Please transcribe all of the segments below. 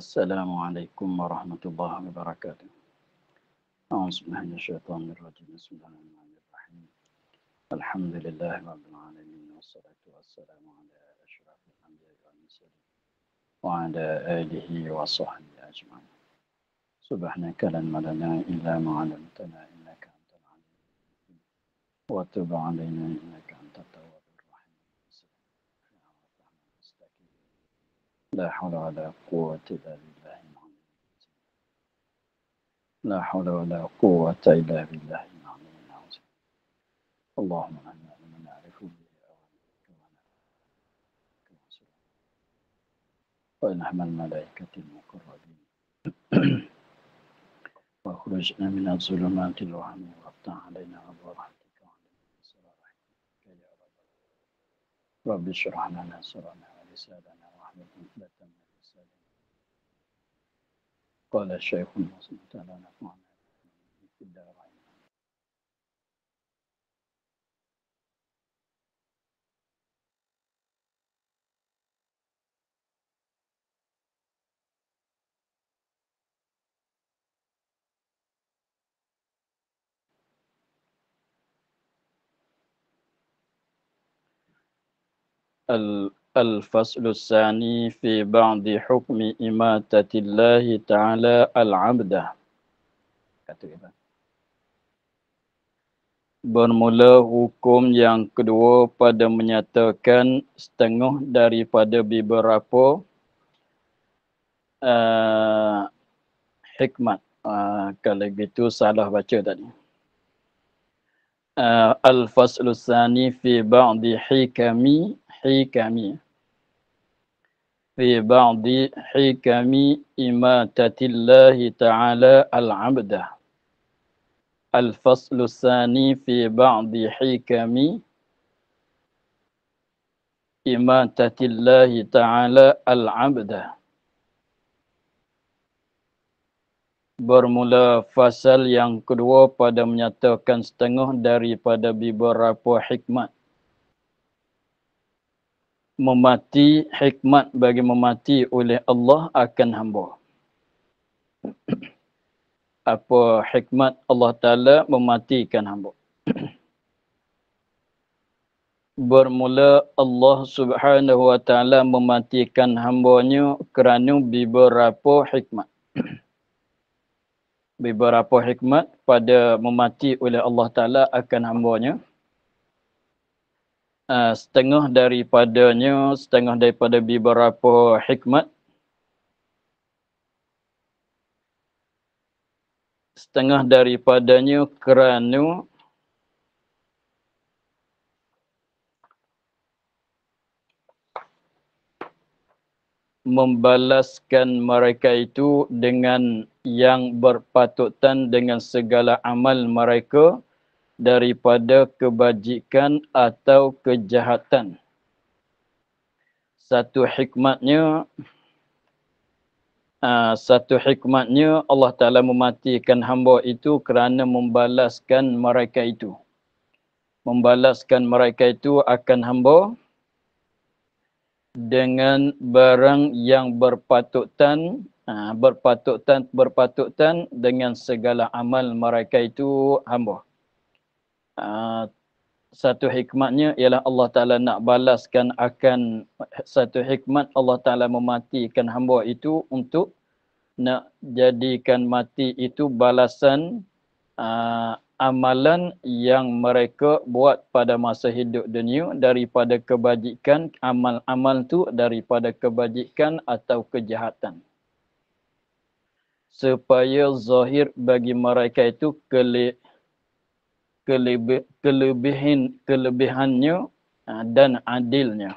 السلام عليكم ورحمة الله وبركاته أعوذ بالله من الشيطان الرجيم بسم الله الرحمن الرحيم الحمد لله رب العالمين والصلاة والسلام على أشرف الأنبياء والمرسلين وعلى آله وصحبه أجمعين سبحانك لا علم لنا إلا ما علمتنا إنك أنت العليم وتب علينا إنك أنت لا حول ولا قوة إلا بالله لا حول ولا قوة إلا بالله اللهم وإن لمن نعرف به الملائكة المقربين واخرجنا من الظلمات الوهم وافتح علينا أبواب رحمتك وعلمنا صلاة رحمتك يا رب رب اشرح لنا صرنا ولساننا قال الشيخ المصري تعالى نفعنا في الدارين Al الفصل الثاني في بعض حكم إماتة الله تعالى العبد Bermula hukum yang kedua pada menyatakan setengah daripada beberapa uh, hikmat. Uh, kalau begitu salah baca tadi. Uh, eh, Al-Faslusani fi ba'di hikami hikami. Uh, fi ba'di hikami imatatillahi ta'ala al-'abda al-faslu thani fi ba'di hikami imatatillahi ta'ala al-'abda bermula fasal yang kedua pada menyatakan setengah daripada beberapa hikmat memati hikmat bagi memati oleh Allah akan hamba. Apa hikmat Allah Ta'ala mematikan hamba. Bermula Allah Subhanahu Wa Ta'ala mematikan hambanya kerana beberapa hikmat. beberapa hikmat pada memati oleh Allah Ta'ala akan hambanya. nya Eh, setengah daripadanya setengah daripada beberapa hikmat setengah daripadanya kerana membalaskan mereka itu dengan yang berpatutan dengan segala amal mereka daripada kebajikan atau kejahatan. Satu hikmatnya ah, satu hikmatnya Allah Taala mematikan hamba itu kerana membalaskan mereka itu. Membalaskan mereka itu akan hamba dengan barang yang berpatutan ah, berpatutan berpatutan dengan segala amal mereka itu hamba. Ah, satu hikmatnya ialah Allah Ta'ala nak balaskan akan satu hikmat Allah Ta'ala mematikan hamba itu untuk nak jadikan mati itu balasan uh, amalan yang mereka buat pada masa hidup dunia daripada kebajikan amal-amal tu daripada kebajikan atau kejahatan supaya zahir bagi mereka itu kelihatan kelebihan kelebihannya ah, dan adilnya.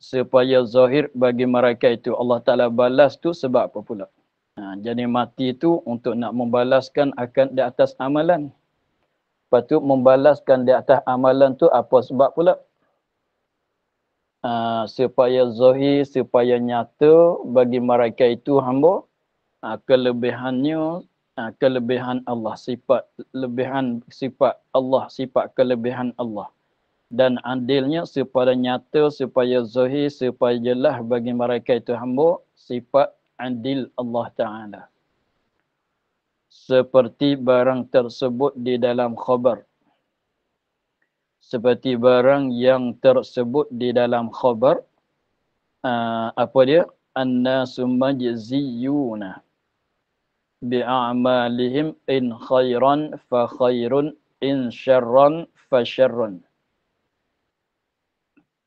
Supaya zahir bagi mereka itu Allah Ta'ala balas tu sebab apa pula? Ha, jadi mati itu untuk nak membalaskan akan di atas amalan. Lepas tu membalaskan di atas amalan tu apa sebab pula? Ha, supaya zahir, supaya nyata bagi mereka itu hamba. Ha, kelebihannya Ah, kelebihan Allah sifat lebihan sifat Allah sifat kelebihan Allah dan andilnya supaya nyata supaya zahir supaya jelas bagi mereka itu hamba sifat andil Allah taala seperti barang tersebut di dalam khabar seperti barang yang tersebut di dalam khabar uh, apa dia annasu majziyuna bi'amalihim in khairan fa khairun in syarran fa syarran.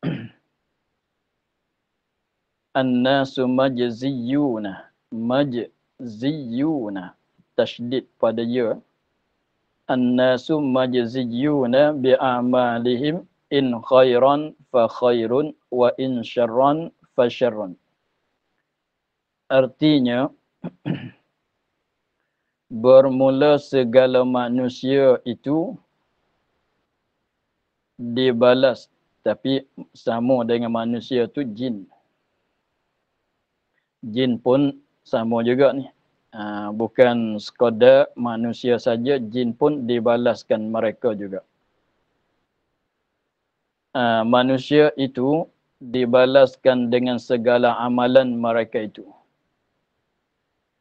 An-nasu majziyuna. Majziyuna. Tashdid pada ya. An-nasu majziyuna bi'amalihim in khairan fa khairun wa in syarran fa syarran. Artinya, bermula segala manusia itu dibalas tapi sama dengan manusia tu jin jin pun sama juga ni ha, bukan skoda manusia saja jin pun dibalaskan mereka juga ha, manusia itu dibalaskan dengan segala amalan mereka itu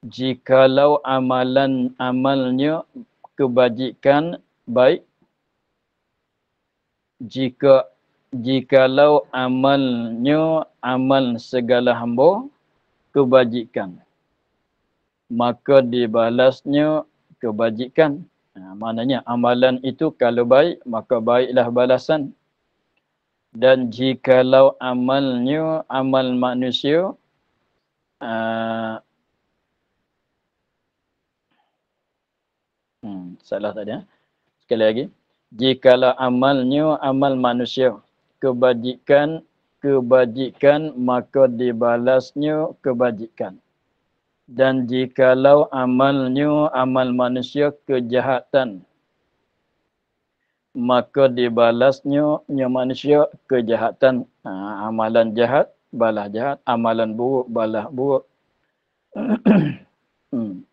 jikalau amalan amalnya kebajikan baik jika jikalau amalnya amal segala hamba kebajikan maka dibalasnya kebajikan ha, maknanya amalan itu kalau baik maka baiklah balasan dan jikalau amalnya amal manusia aa, ha, Hmm, salah tadi. Sekali lagi. Jikalau amalnya amal manusia. Kebajikan, kebajikan maka dibalasnya kebajikan. Dan jikalau amalnya amal manusia kejahatan. Maka dibalasnya nya manusia kejahatan. Ha, amalan jahat, balas jahat. Amalan buruk, balas buruk. hmm.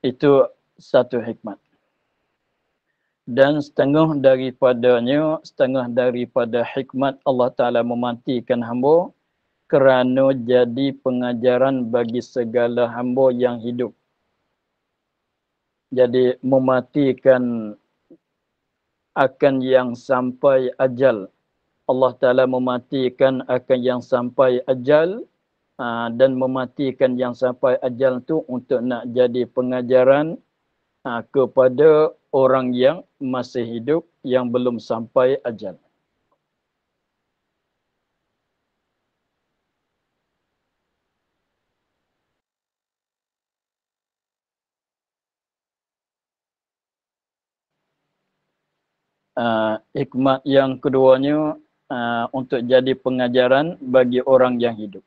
Itu satu hikmat. Dan setengah daripadanya, setengah daripada hikmat Allah Ta'ala mematikan hamba kerana jadi pengajaran bagi segala hamba yang hidup. Jadi mematikan akan yang sampai ajal. Allah Ta'ala mematikan akan yang sampai ajal dan mematikan yang sampai ajal tu untuk nak jadi pengajaran ha, kepada orang yang masih hidup yang belum sampai ajal. Uh, hikmat yang keduanya uh, untuk jadi pengajaran bagi orang yang hidup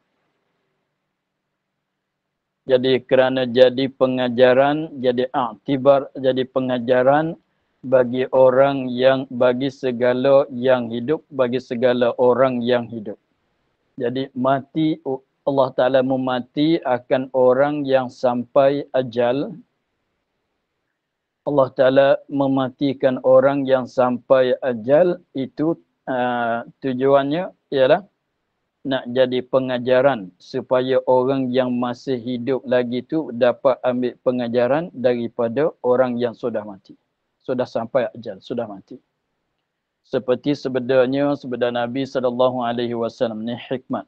jadi kerana jadi pengajaran jadi aktibar jadi pengajaran bagi orang yang bagi segala yang hidup bagi segala orang yang hidup jadi mati Allah Taala memati akan orang yang sampai ajal Allah Taala mematikan orang yang sampai ajal itu uh, tujuannya ialah nak jadi pengajaran supaya orang yang masih hidup lagi tu dapat ambil pengajaran daripada orang yang sudah mati. Sudah sampai ajal, sudah mati. Seperti sebenarnya sebenar Nabi sallallahu alaihi wasallam ni hikmat.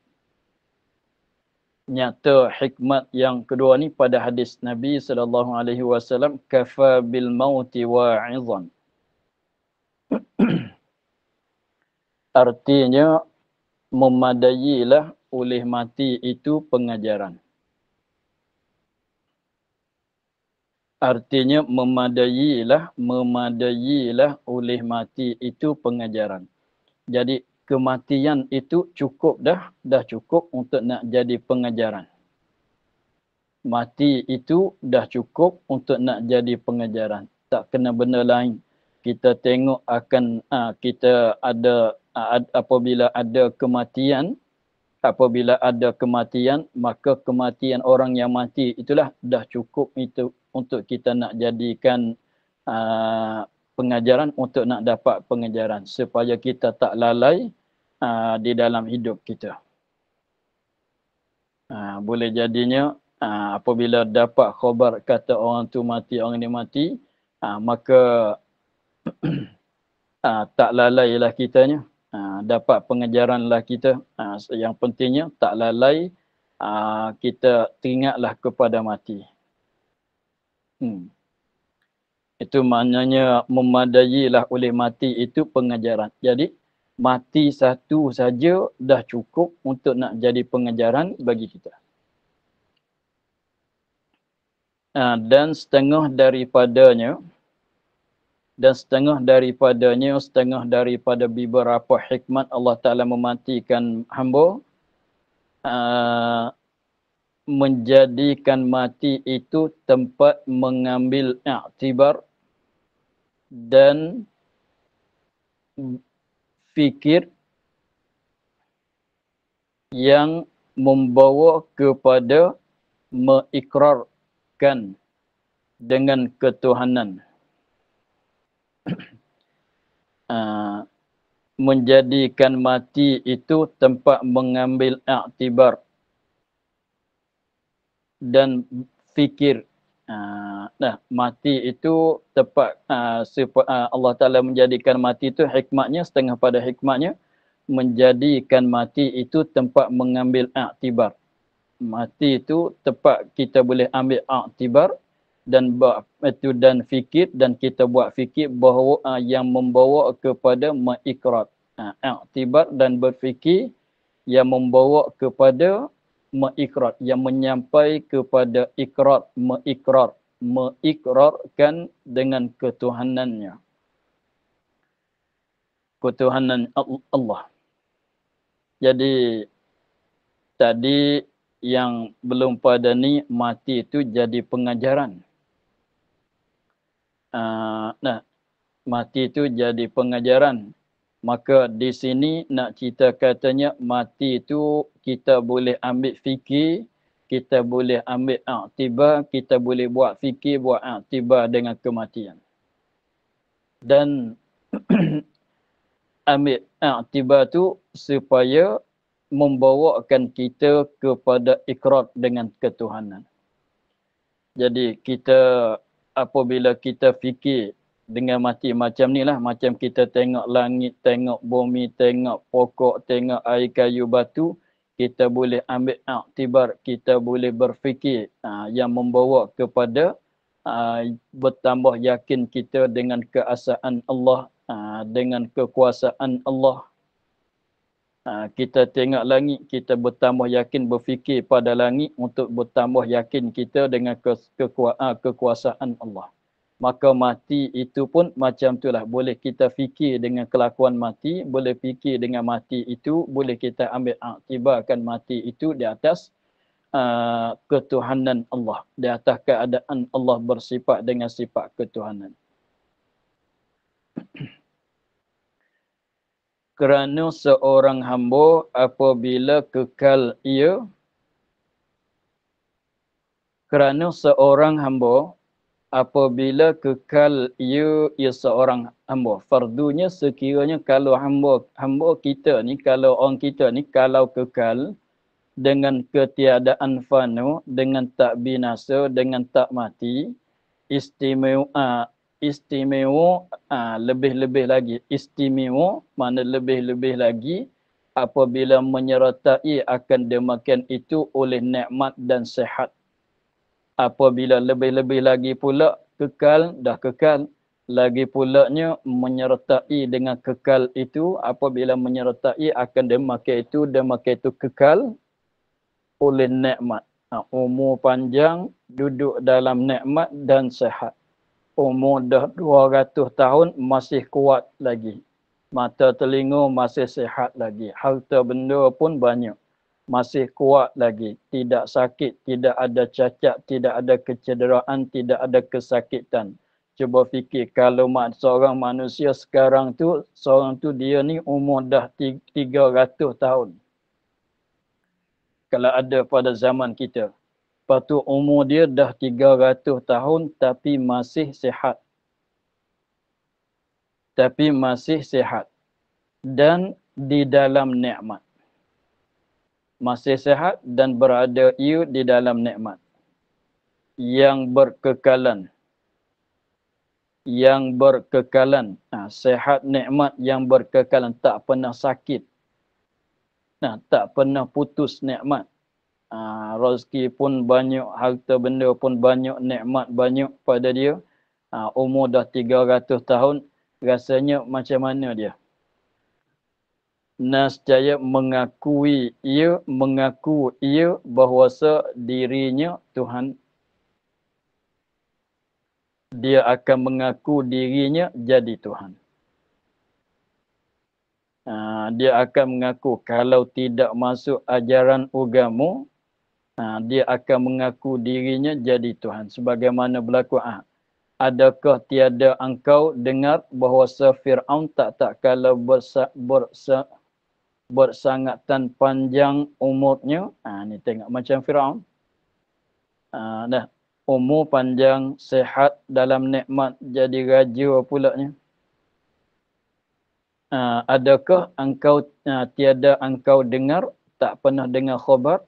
Nyata hikmat yang kedua ni pada hadis Nabi sallallahu alaihi wasallam kafa bil mauti wa'izan. Artinya memadailah oleh mati itu pengajaran. Artinya memadailah, memadailah oleh mati itu pengajaran. Jadi kematian itu cukup dah, dah cukup untuk nak jadi pengajaran. Mati itu dah cukup untuk nak jadi pengajaran. Tak kena benda lain. Kita tengok akan aa, ah, kita ada apabila ada kematian apabila ada kematian maka kematian orang yang mati itulah dah cukup itu untuk kita nak jadikan uh, pengajaran untuk nak dapat pengajaran supaya kita tak lalai uh, di dalam hidup kita uh, boleh jadinya uh, apabila dapat khabar kata orang tu mati orang ni mati uh, maka uh, tak lalailah kitanya Ah, dapat pengajaranlah kita uh, yang pentingnya tak lalai uh, kita teringatlah kepada mati hmm. itu maknanya memadai lah oleh mati itu pengajaran jadi mati satu saja dah cukup untuk nak jadi pengajaran bagi kita uh, dan setengah daripadanya dan setengah daripadanya setengah daripada beberapa hikmat Allah Taala mematikan hamba uh, menjadikan mati itu tempat mengambil iktibar dan fikir yang membawa kepada mengikrarkan dengan ketuhanan uh, menjadikan mati itu tempat mengambil aktibar dan fikir uh, nah mati itu tempat uh, ah, uh, Allah Taala menjadikan mati itu hikmahnya setengah pada hikmahnya menjadikan mati itu tempat mengambil aktibar mati itu tempat kita boleh ambil aktibar dan itu dan fikir dan kita buat fikir bahawa uh, yang membawa kepada mengikrat uh, ah, tibat dan berfikir yang membawa kepada mengikrat yang menyampai kepada ikrat mengikrat mengikratkan dengan ketuhanannya ketuhanan Allah jadi tadi yang belum pada ni mati itu jadi pengajaran uh, nah, mati itu jadi pengajaran. Maka di sini nak cerita katanya mati itu kita boleh ambil fikir, kita boleh ambil aktibar, kita boleh buat fikir, buat aktibar dengan kematian. Dan ambil aktibar tu supaya membawakan kita kepada ikrar dengan ketuhanan. Jadi kita apabila kita fikir dengan mati macam ni lah macam kita tengok langit, tengok bumi, tengok pokok, tengok air kayu batu kita boleh ambil aktibar, kita boleh berfikir ha, yang membawa kepada ha, bertambah yakin kita dengan keasaan Allah, ha, dengan kekuasaan Allah, Ha, kita tengok langit, kita bertambah yakin berfikir pada langit untuk bertambah yakin kita dengan ha, kekuasaan Allah. Maka mati itu pun macam itulah. Boleh kita fikir dengan kelakuan mati, boleh fikir dengan mati itu, boleh kita ambil aktibarkan ha, mati itu di atas uh, ketuhanan Allah. Di atas keadaan Allah bersifat dengan sifat ketuhanan. kerana seorang hamba apabila kekal ia kerana seorang hamba apabila kekal ia ia seorang hamba fardunya sekiranya kalau hamba hamba kita ni kalau orang kita ni kalau kekal dengan ketiadaan fano, dengan tak binasa dengan tak mati istimewa istimewa ha, lebih-lebih lagi istimewa mana lebih-lebih lagi apabila menyertai akan demikian itu oleh nikmat dan sehat apabila lebih-lebih lagi pula kekal dah kekal lagi pula pulanya menyertai dengan kekal itu apabila menyertai akan demikian itu demikian itu kekal oleh nikmat ha, umur panjang duduk dalam nikmat dan sehat umur dah 200 tahun masih kuat lagi. Mata telingu masih sihat lagi. Harta benda pun banyak. Masih kuat lagi. Tidak sakit, tidak ada cacat, tidak ada kecederaan, tidak ada kesakitan. Cuba fikir kalau mak, seorang manusia sekarang tu, seorang tu dia ni umur dah 300 tahun. Kalau ada pada zaman kita, Lepas tu umur dia dah 300 tahun tapi masih sihat. Tapi masih sihat. Dan di dalam nikmat. Masih sihat dan berada ia di dalam nikmat. Yang berkekalan. Yang berkekalan. Nah, ha, sihat nikmat yang berkekalan. Tak pernah sakit. Nah, ha, tak pernah putus nikmat uh, ah, rezeki pun banyak, harta benda pun banyak, nikmat banyak pada dia. Uh, umur dah 300 tahun, rasanya macam mana dia? Nas Nasjaya mengakui ia, mengaku ia bahawa dirinya Tuhan. Dia akan mengaku dirinya jadi Tuhan. Uh, dia akan mengaku kalau tidak masuk ajaran agama, ha, dia akan mengaku dirinya jadi Tuhan sebagaimana berlaku ha, adakah tiada engkau dengar bahawa Firaun tak tak kala bersa, bersa, bersangatan panjang umurnya ha, ni tengok macam Firaun ha, dah umur panjang sehat dalam nikmat jadi raja pula ni Uh, adakah engkau uh, tiada engkau dengar tak pernah dengar khabar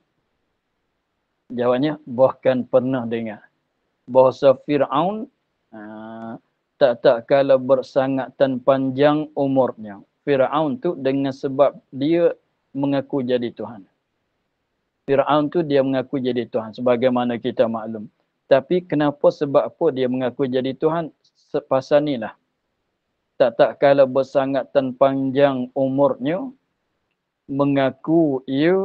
jawabnya bahkan pernah dengar bahasa Fir'aun ah, tak tak kala bersangatan panjang umurnya Fir'aun tu dengan sebab dia mengaku jadi Tuhan Fir'aun tu dia mengaku jadi Tuhan sebagaimana kita maklum tapi kenapa sebab apa dia mengaku jadi Tuhan pasal ni lah tak tak kala bersangatan panjang umurnya mengaku ia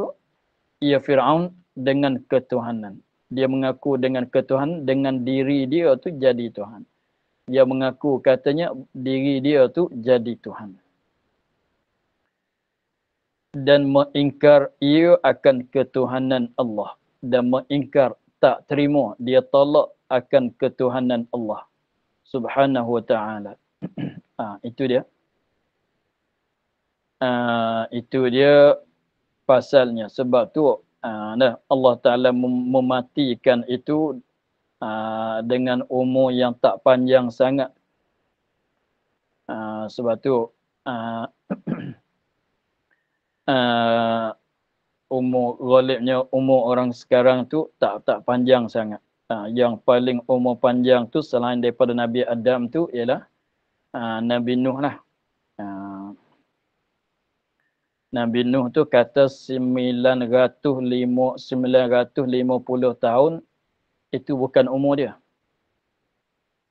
ia Fir'aun dengan ketuhanan. Dia mengaku dengan ketuhanan dengan diri dia tu jadi Tuhan. Dia mengaku katanya diri dia tu jadi Tuhan. Dan mengingkar ia akan ketuhanan Allah. Dan mengingkar tak terima dia tolak akan ketuhanan Allah. Subhanahu wa ta'ala. ha, itu dia. Uh, itu dia pasalnya sebab tu Ah, nah Allah Taala mematikan itu ah, dengan umur yang tak panjang sangat ah, sebab tu umur golibnya umur orang sekarang tu tak tak panjang sangat yang paling umur panjang tu selain daripada Nabi Adam tu ialah Nabi Nuh lah Nabi Nuh tu kata 950, 950 tahun itu bukan umur dia.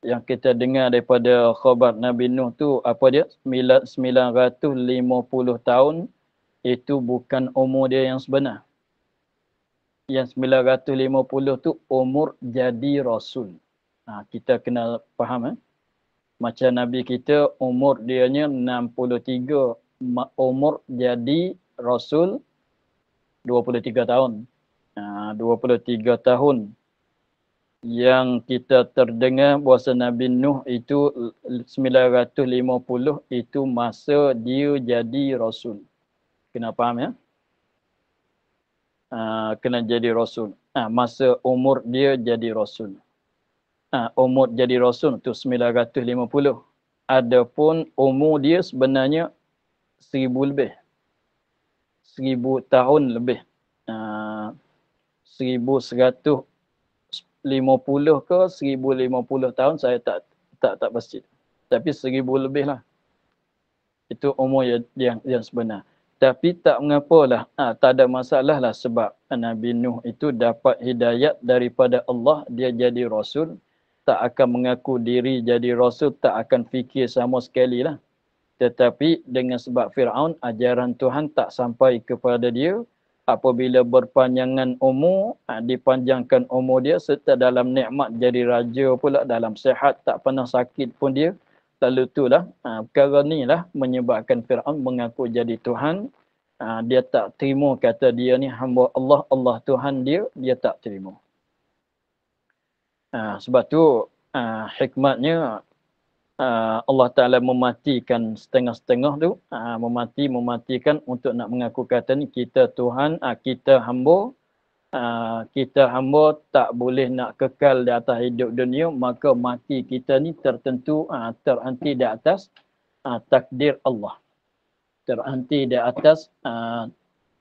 Yang kita dengar daripada khabar Nabi Nuh tu apa dia? 950 tahun itu bukan umur dia yang sebenar. Yang 950 tu umur jadi rasul. Ha, kita kena faham eh. Macam Nabi kita umur dianya 63, umur jadi rasul 23 tahun. Ah, uh, 23 tahun yang kita terdengar bahasa Nabi Nuh itu 950 itu masa dia jadi rasul. Kena faham ya? Uh, kena jadi rasul. Uh, masa umur dia jadi rasul. Uh, umur jadi rasul tu 950. Adapun umur dia sebenarnya seribu lebih. Seribu tahun lebih. Ah, seribu seratus lima puluh ke seribu lima puluh tahun saya tak tak tak pasti. Tapi seribu lebih lah. Itu umur yang, yang, yang sebenar. Tapi tak mengapa Ha, tak ada masalah lah sebab Nabi Nuh itu dapat hidayat daripada Allah. Dia jadi Rasul. Tak akan mengaku diri jadi Rasul. Tak akan fikir sama sekali lah. Tetapi dengan sebab Fir'aun, ajaran Tuhan tak sampai kepada dia. Apabila berpanjangan umur, ah, dipanjangkan umur dia serta dalam nikmat jadi raja pula, dalam sehat tak pernah sakit pun dia. Lalu tu lah. Ah, perkara ni lah menyebabkan Fir'aun mengaku jadi Tuhan. Ah, dia tak terima kata dia ni hamba Allah, Allah Tuhan dia, dia tak terima. Sebab tu hikmatnya Ah, Allah Ta'ala mematikan setengah-setengah tu ah, memati mematikan untuk nak mengaku kata ni kita Tuhan ah, kita hamba kita hamba tak boleh nak kekal di atas hidup dunia maka mati kita ni tertentu terhenti di atas takdir Allah terhenti di atas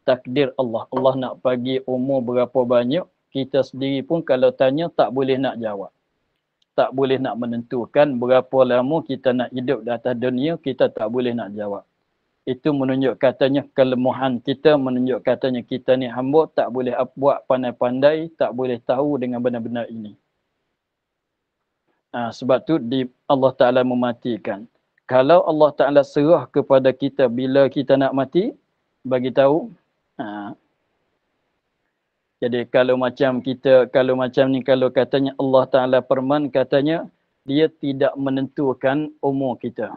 takdir Allah Allah nak bagi umur berapa banyak kita sendiri pun kalau tanya tak boleh nak jawab tak boleh nak menentukan berapa lama kita nak hidup di atas dunia, kita tak boleh nak jawab. Itu menunjuk katanya kelemahan kita, menunjuk katanya kita ni hamba tak boleh buat pandai-pandai, tak boleh tahu dengan benar-benar ini. Ha, sebab tu di Allah Ta'ala mematikan. Kalau Allah Ta'ala serah kepada kita bila kita nak mati, bagi tahu, ha, jadi kalau macam kita, kalau macam ni kalau katanya Allah Ta'ala perman katanya dia tidak menentukan umur kita.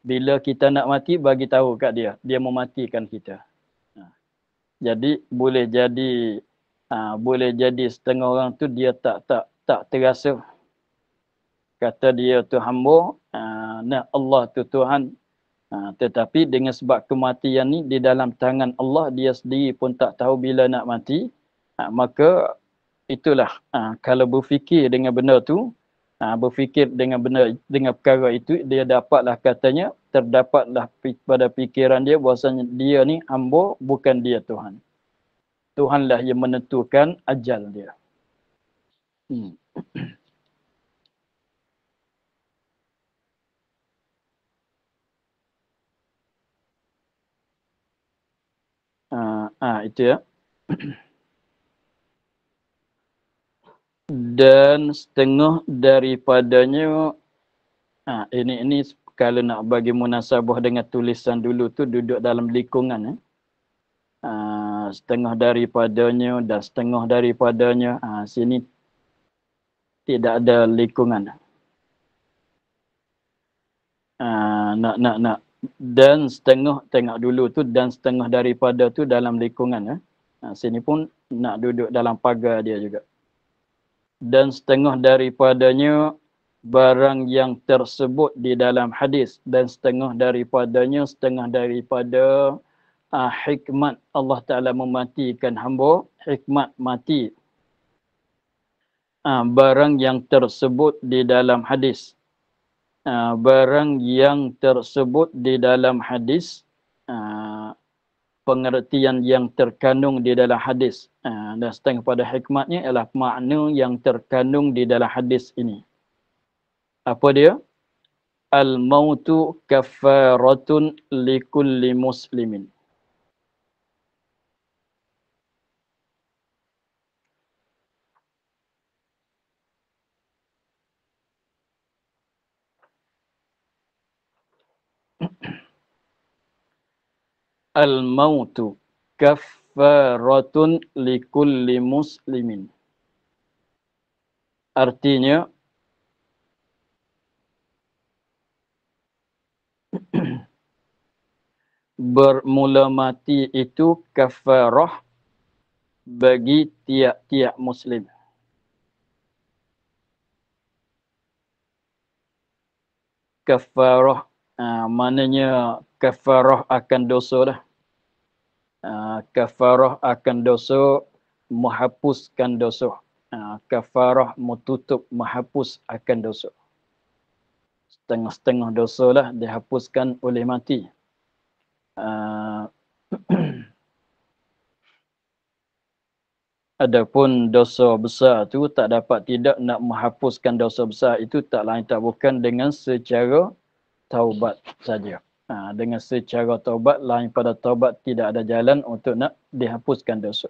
Bila kita nak mati, bagi tahu kat dia. Dia mematikan kita. Ha. Jadi boleh jadi ha, boleh jadi setengah orang tu dia tak tak tak terasa kata dia tu hamba ha, nah Allah tu Tuhan Ha, tetapi dengan sebab kematian ni di dalam tangan Allah dia sendiri pun tak tahu bila nak mati ha, maka itulah ha, kalau berfikir dengan benar tu ha, berfikir dengan benar dengan perkara itu dia dapatlah katanya terdapatlah pada pikiran dia bahasanya dia ni ambo, bukan dia Tuhan Tuhanlah yang menentukan ajal dia hmm. Ha, itu ya. Dan setengah daripadanya ha, ini ini kalau nak bagi munasabah dengan tulisan dulu tu duduk dalam likungan eh. Ha, setengah daripadanya dan setengah daripadanya ha, sini tidak ada likungan Ha, nak nak nak dan setengah tengok dulu tu dan setengah daripada tu dalam lingkungan eh. Ha, sini pun nak duduk dalam pagar dia juga. Dan setengah daripadanya barang yang tersebut di dalam hadis dan setengah daripadanya setengah daripada uh, hikmat Allah Taala mematikan hamba hikmat mati uh, barang yang tersebut di dalam hadis Ah, barang yang tersebut di dalam hadis uh, pengertian yang terkandung di dalam hadis uh, dan setengah pada hikmatnya ialah makna yang terkandung di dalam hadis ini apa dia al mautu kafaratun likulli muslimin al-mautu kafaratun likulli muslimin. Artinya bermula mati itu kafarah bagi tiap-tiap muslim. Kafarah uh, ah, maknanya kafarah akan dosa dah. Uh, kafarah akan dosa, menghapuskan dosa. Uh, kafarah menutup, menghapus akan dosa. Setengah-setengah dosa lah dihapuskan oleh mati. Uh, Adapun dosa besar tu tak dapat tidak nak menghapuskan dosa besar itu tak lain tak bukan dengan secara taubat saja ha, dengan secara taubat lain pada taubat tidak ada jalan untuk nak dihapuskan dosa.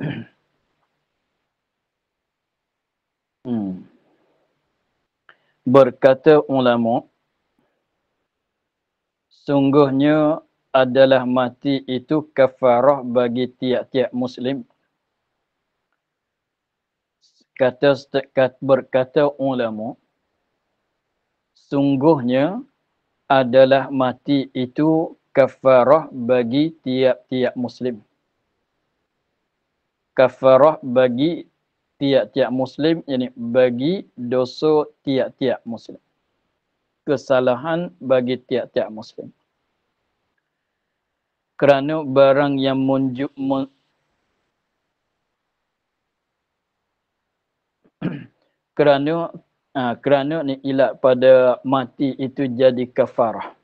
Hmm. Berkata ulama Sungguhnya adalah mati itu kafarah bagi tiap-tiap muslim kata berkata ulama sungguhnya adalah mati itu kafarah bagi tiap-tiap muslim kafarah bagi tiap-tiap muslim yakni bagi dosa tiap-tiap muslim kesalahan bagi tiap-tiap muslim kerana barang yang kerana ha, kerana ni ilat pada mati itu jadi kafarah.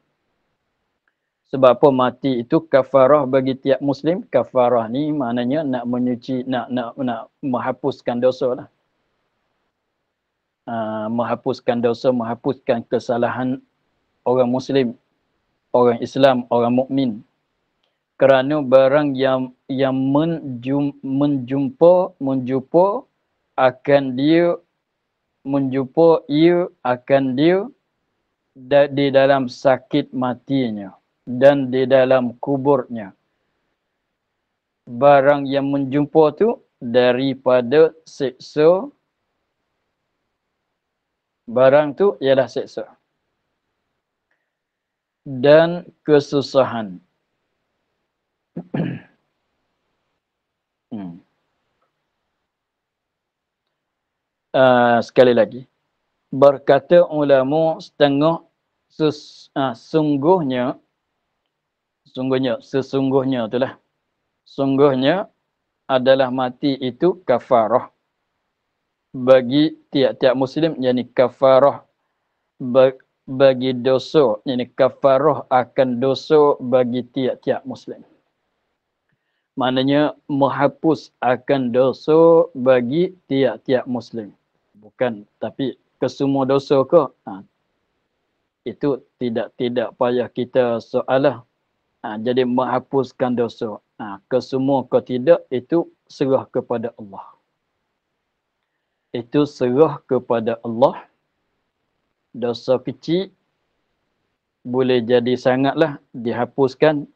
Sebab apa mati itu kafarah bagi tiap muslim? Kafarah ni maknanya nak menyuci nak nak nak menghapuskan dosa lah. Ha, menghapuskan dosa, menghapuskan kesalahan orang muslim, orang Islam, orang mukmin. Kerana barang yang yang menjum, menjumpa menjumpa akan dia menjumpa ia akan dia da- di dalam sakit matinya dan di dalam kuburnya. Barang yang menjumpa tu daripada seksa. Barang tu ialah seksa. Dan kesusahan. hmm. uh, sekali lagi berkata ulama setengah sesungguhnya ah, uh, sungguhnya sesungguhnya itulah sungguhnya adalah mati itu kafarah bagi tiap-tiap muslim yakni kafarah bagi dosa yakni kafarah akan dosa bagi tiap-tiap muslim maknanya menghapus akan dosa bagi tiap-tiap muslim bukan tapi kesemua dosa ke ha. itu tidak tidak payah kita soalah ha. jadi menghapuskan dosa ha. kesemua ke tidak itu serah kepada Allah itu serah kepada Allah dosa kecil boleh jadi sangatlah dihapuskan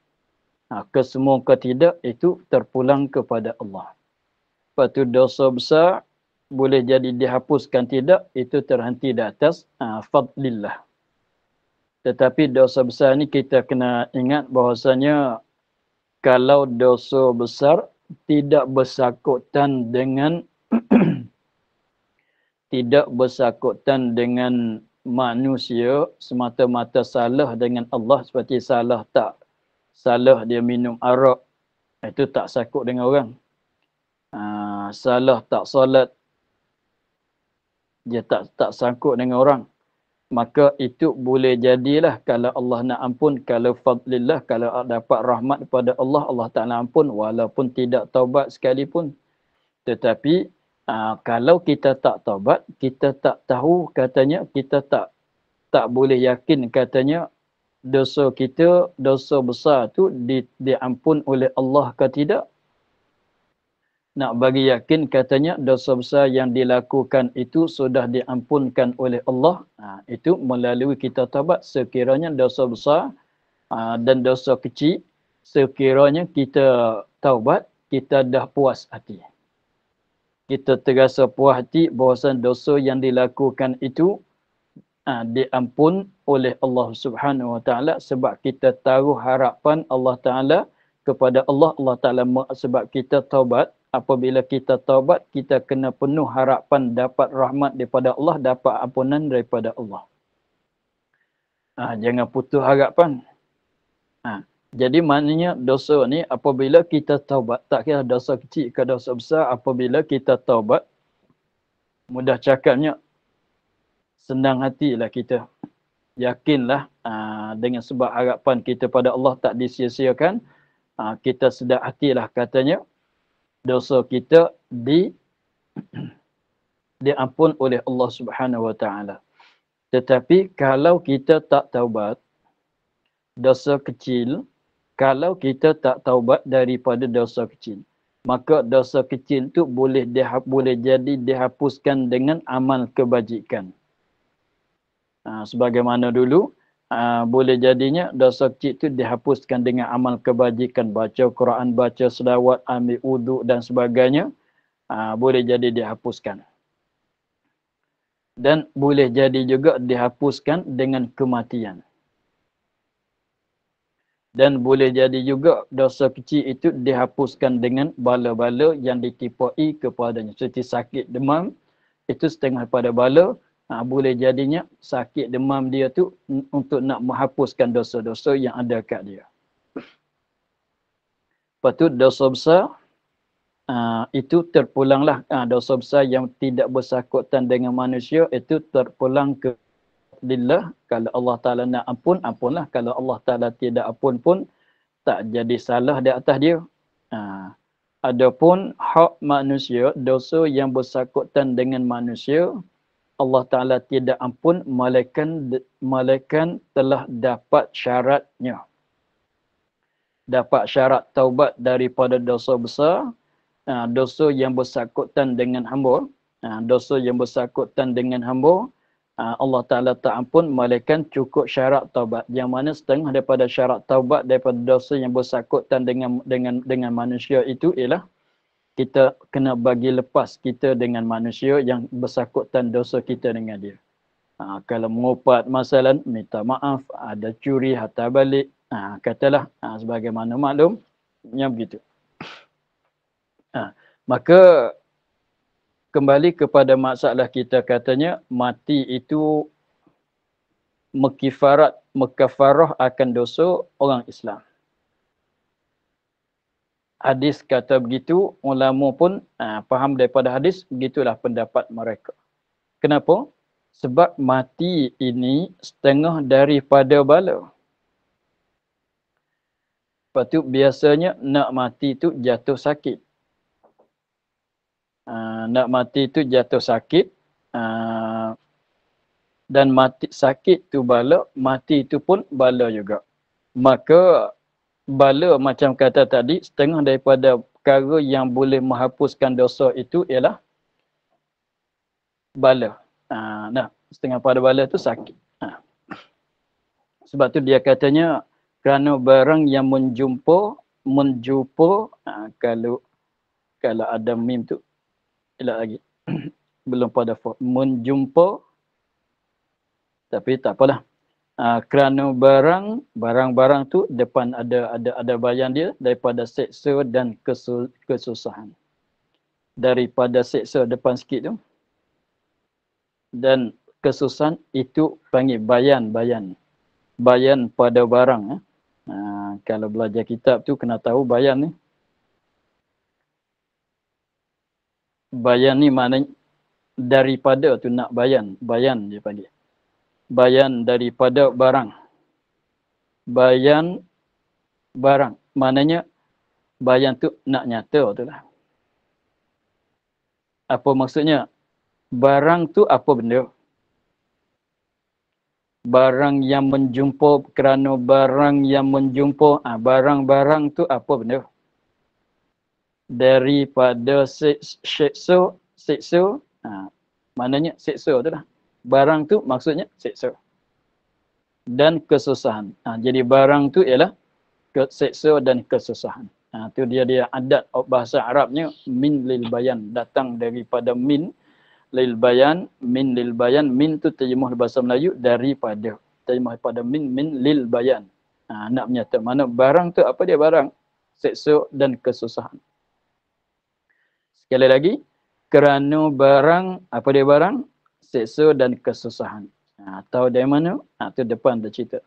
ha. kesemua ke tidak itu terpulang kepada Allah Lepas dosa besar boleh jadi dihapuskan tidak itu terhenti di atas ha, fadlillah tetapi dosa besar ni kita kena ingat bahasanya kalau dosa besar tidak bersakutan dengan tidak bersakutan dengan manusia semata-mata salah dengan Allah seperti salah tak salah dia minum arak itu tak sakut dengan orang Aa, ha, salah tak solat dia tak tak sangkut dengan orang maka itu boleh jadilah kalau Allah nak ampun kalau fadlillah kalau dapat rahmat daripada Allah Allah Taala ampun walaupun tidak taubat sekalipun tetapi aa, ah, kalau kita tak taubat kita tak tahu katanya kita tak tak boleh yakin katanya dosa kita dosa besar tu di, diampun oleh Allah ke tidak nak bagi yakin katanya dosa besar yang dilakukan itu sudah diampunkan oleh Allah ha, itu melalui kita taubat sekiranya dosa besar ha, dan dosa kecil sekiranya kita taubat kita dah puas hati kita terasa puas hati bahawa dosa yang dilakukan itu ha, diampun oleh Allah Subhanahu Wa Taala sebab kita taruh harapan Allah Taala kepada Allah Allah Taala sebab kita taubat apabila kita taubat kita kena penuh harapan dapat rahmat daripada Allah dapat ampunan daripada Allah ha, jangan putus harapan ha, jadi maknanya dosa ni apabila kita taubat tak kira dosa kecil ke dosa besar apabila kita taubat mudah cakapnya senang hatilah kita yakinlah aa, ha, dengan sebab harapan kita pada Allah tak disia-siakan aa, ha, kita sedar hatilah katanya dosa kita di diampun oleh Allah Subhanahu wa taala. Tetapi kalau kita tak taubat dosa kecil, kalau kita tak taubat daripada dosa kecil, maka dosa kecil tu boleh dihap, boleh jadi dihapuskan dengan amal kebajikan. Ha, sebagaimana dulu Ah, boleh jadinya dosa kecil itu dihapuskan dengan amal kebajikan baca Quran, baca selawat, ambil uduk dan sebagainya aa, ah, boleh jadi dihapuskan dan boleh jadi juga dihapuskan dengan kematian dan boleh jadi juga dosa kecil itu dihapuskan dengan bala-bala yang ditipai kepadanya. Seperti sakit demam, itu setengah pada bala ha, boleh jadinya sakit demam dia tu untuk nak menghapuskan dosa-dosa yang ada kat dia. Lepas tu dosa besar ha, itu terpulanglah ha, dosa besar yang tidak bersakutan dengan manusia itu terpulang ke Allah kalau Allah Ta'ala nak ampun, ampunlah. Kalau Allah Ta'ala tidak ampun pun tak jadi salah di atas dia. Ha. Adapun hak manusia, dosa yang bersakutan dengan manusia, Allah Ta'ala tidak ampun, malaikan, malaikan telah dapat syaratnya. Dapat syarat taubat daripada dosa besar, ha, dosa yang bersakutan dengan hamba, ha, dosa yang bersakutan dengan hamba, ha, Allah Ta'ala tak ampun, malaikan cukup syarat taubat. Yang mana setengah daripada syarat taubat daripada dosa yang bersakutan dengan dengan dengan manusia itu ialah kita kena bagi lepas kita dengan manusia yang bersakutan dosa kita dengan dia. Ha, kalau mengupat masalah, minta maaf, ada curi, harta balik, ha, katalah ha, sebagaimana maklum, yang begitu. Ha, maka kembali kepada masalah kita katanya mati itu mekifarat, mekafarah akan dosa orang Islam hadis kata begitu, ulama pun ha, faham daripada hadis, begitulah pendapat mereka. Kenapa? Sebab mati ini setengah daripada bala. Lepas tu biasanya nak mati tu jatuh sakit. Ha, nak mati tu jatuh sakit. Ha, dan mati sakit tu bala, mati tu pun bala juga. Maka bala macam kata tadi setengah daripada perkara yang boleh menghapuskan dosa itu ialah bala. Ha, nah, setengah pada bala tu sakit. Ha. Sebab tu dia katanya kerana barang yang menjumpa menjumpa ha, kalau kalau ada mim tu elak lagi. Belum pada menjumpa tapi tak apalah uh, kerana barang barang-barang tu depan ada ada ada bayang dia daripada seksa dan kesusahan daripada seksa depan sikit tu dan kesusahan itu panggil bayan-bayan bayan pada barang eh. uh, kalau belajar kitab tu kena tahu bayan ni bayan ni maknanya daripada tu nak bayan bayan dia panggil bayan daripada barang bayan barang maknanya bayan tu nak nyata tu lah apa maksudnya barang tu apa benda barang yang menjumpa kerana barang yang menjumpa ah barang-barang tu apa benda daripada seksu seksu ha, ah, maknanya seksu tu lah barang tu maksudnya seksa dan kesusahan. Ha, jadi barang tu ialah seksa dan kesusahan. Ha, tu dia dia adat bahasa Arabnya min lil bayan datang daripada min lil bayan min lil bayan min tu terjemah bahasa Melayu daripada terjemah pada min min lil bayan. Ha, nak menyatakan mana barang tu apa dia barang seksa dan kesusahan. Sekali lagi kerana barang apa dia barang seksa dan kesusahan. Tahu dari mana? Ha, depan dah cerita.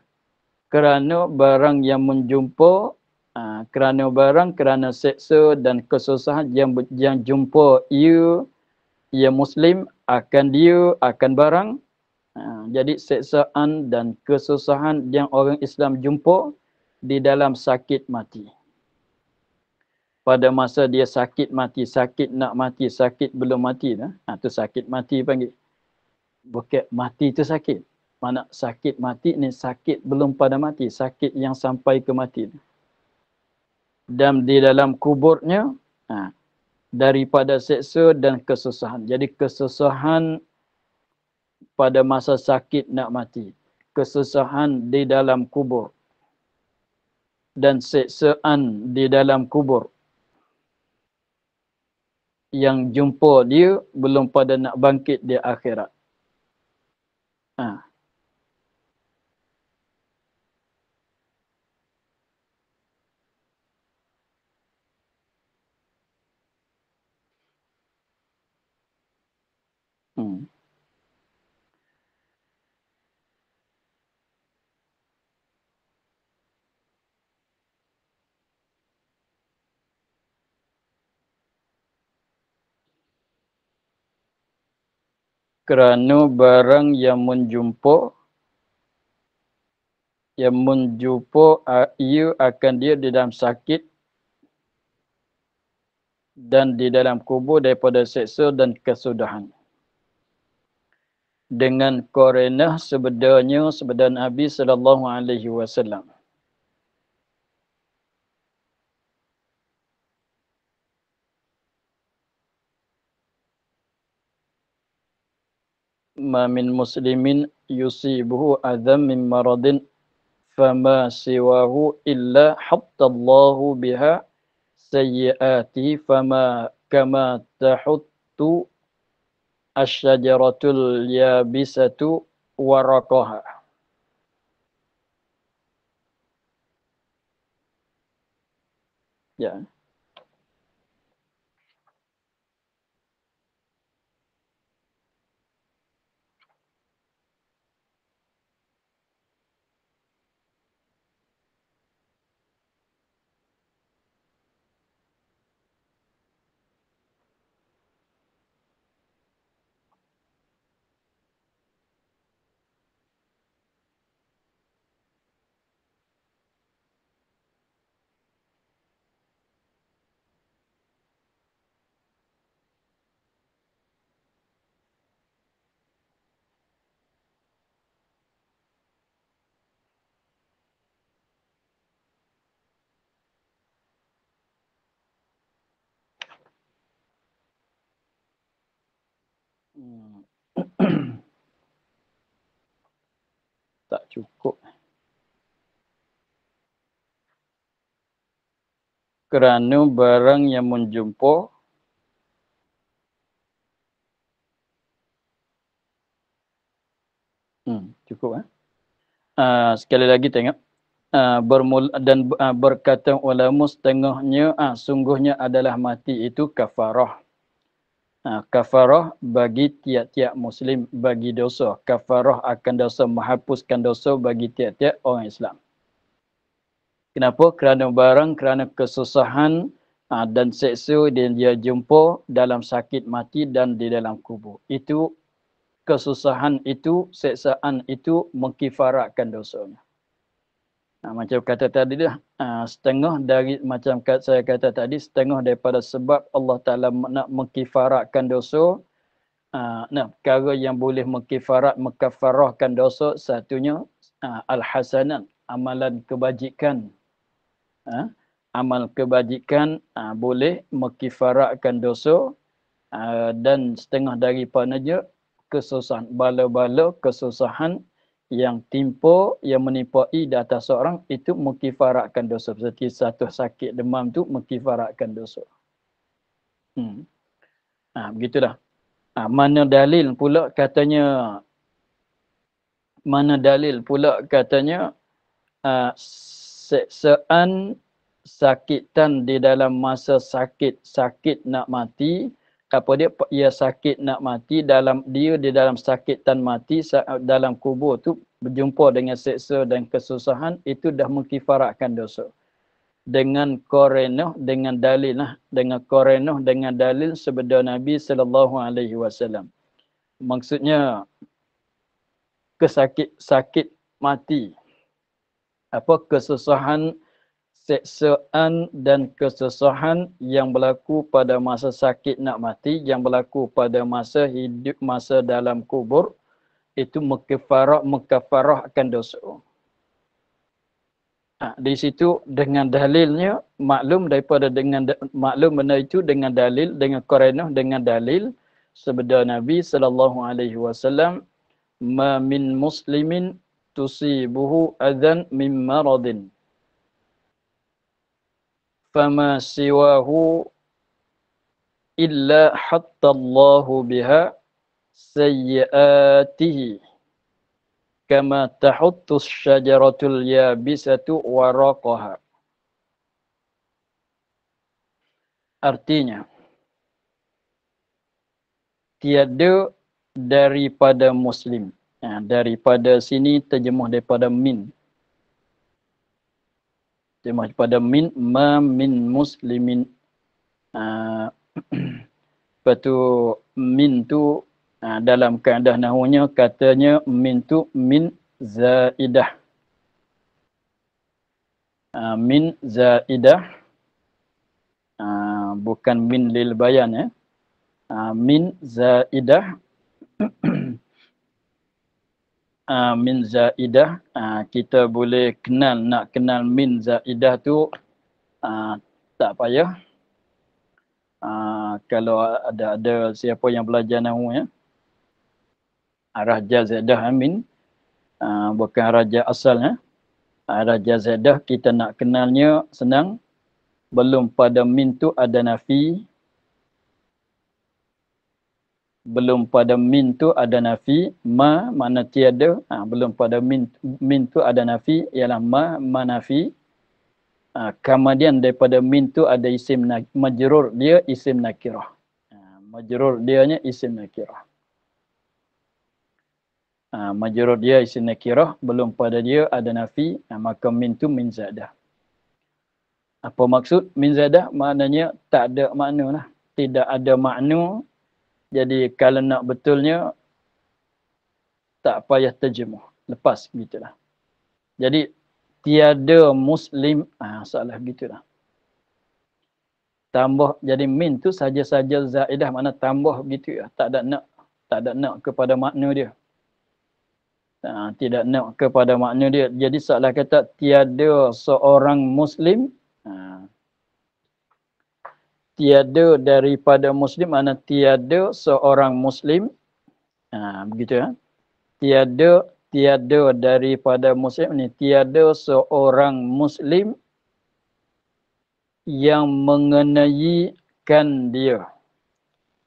Kerana barang yang menjumpa, ha, kerana barang, kerana seksa dan kesusahan yang, yang jumpa you, yang Muslim, akan dia, akan barang. Ha, jadi seksaan dan kesusahan yang orang Islam jumpa di dalam sakit mati. Pada masa dia sakit mati, sakit nak mati, sakit belum mati. Nah, ha, sakit mati panggil bukit mati itu sakit. Mana sakit mati ni sakit belum pada mati, sakit yang sampai ke mati. Dan di dalam kuburnya ha, daripada seksa dan kesusahan. Jadi kesusahan pada masa sakit nak mati. Kesusahan di dalam kubur. Dan seksaan di dalam kubur. Yang jumpa dia belum pada nak bangkit di akhirat. Ah. kerana barang yang menjumpa yang menjumpa ia akan dia di dalam sakit dan di dalam kubur daripada seksa dan kesudahan dengan korena sebenarnya sebenarnya Nabi sallallahu alaihi wasallam ما من مسلم يصيبه أذى من مرض فما سواه إلا حط الله بها سيئاته فما كما تحط الشجرة اليابسة ورقها Yeah. يعني Hmm. tak cukup kerana barang yang menjumpa hmm, cukup eh? Uh, sekali lagi tengok uh, ah, bermula, dan uh, berkata ulama setengahnya uh, sungguhnya adalah mati itu kafarah Ha, kafarah bagi tiap-tiap muslim bagi dosa kafarah akan dosa menghapuskan dosa bagi tiap-tiap orang Islam kenapa kerana barang kerana kesusahan ha, dan seksu yang dia jumpa dalam sakit mati dan di dalam kubur itu kesusahan itu seksaan itu mengkifaratkan dosanya Ha, macam kata tadi dah ha, setengah dari macam kata saya kata tadi setengah daripada sebab Allah Taala nak mengkifaratkan dosa ha, nah perkara yang boleh mengkifarak mengkafarahkan dosa satunya ha, al-hasanat amalan kebajikan ha, amal kebajikan ha, boleh mengkifaratkan dosa ha, dan setengah daripada kesusahan bala-bala kesusahan yang timpa yang menimpai di atas seorang itu mengkifaratkan dosa. Seperti satu sakit demam tu mengkifaratkan dosa. Hmm. Ha, begitulah. Ha, mana dalil pula katanya mana dalil pula katanya ha, seksaan sakitan di dalam masa sakit-sakit nak mati apa dia ia sakit nak mati dalam dia di dalam sakit dan mati dalam kubur tu berjumpa dengan seksa dan kesusahan itu dah mengkifarakan dosa dengan korenoh dengan dalil lah dengan korenoh dengan dalil sebenar Nabi sallallahu alaihi wasallam maksudnya kesakit sakit mati apa kesusahan keseksaan dan kesesahan yang berlaku pada masa sakit nak mati yang berlaku pada masa hidup masa dalam kubur itu mekafarah mekafarah akan dosa. Ha, di situ dengan dalilnya maklum daripada dengan maklum benda itu dengan dalil dengan korenah dengan dalil sebeda Nabi saw. ma min muslimin tusibuhu adzan min maradin فما سواه إلا حط الله بها سيئاته كما تحط الشجرة اليابسة ورقها Artinya, tiada daripada Muslim. Ya, daripada sini terjemah daripada min terjemah pada min ma min muslimin ah tu min tu ah, dalam keadaan nahunya katanya min tu min zaidah ah, min zaidah ah, bukan min lil bayan ya eh. aa, min zaidah Ah, min zaidah uh, kita boleh kenal nak kenal min zaidah tu uh, tak payah uh, kalau ada ada siapa yang belajar nahu ya arah jazadah amin ya, uh, bukan raja asalnya arah jazadah kita nak kenalnya senang belum pada min tu ada nafi belum pada min tu ada nafi ma mana tiada ha, belum pada min min tu ada nafi ialah ma manafi ha, kemudian daripada min tu ada isim na, majrur dia isim nakirah ha, majrur dianya isim nakirah ha, majrur dia isim nakirah belum pada dia ada nafi ha, maka min tu min zadah apa maksud min zadah maknanya tak ada makna lah tidak ada makna jadi kalau nak betulnya tak payah terjemuh. Lepas gitulah. Jadi tiada muslim ah salah gitulah. Tambah jadi min tu saja-saja zaidah mana tambah gitu ya. Tak ada nak tak ada nak kepada makna dia. Ha, tidak nak kepada makna dia. Jadi salah kata tiada seorang muslim ha, tiada daripada muslim mana tiada seorang muslim ha, begitu ya tiada tiada daripada muslim ni tiada seorang muslim yang kan dia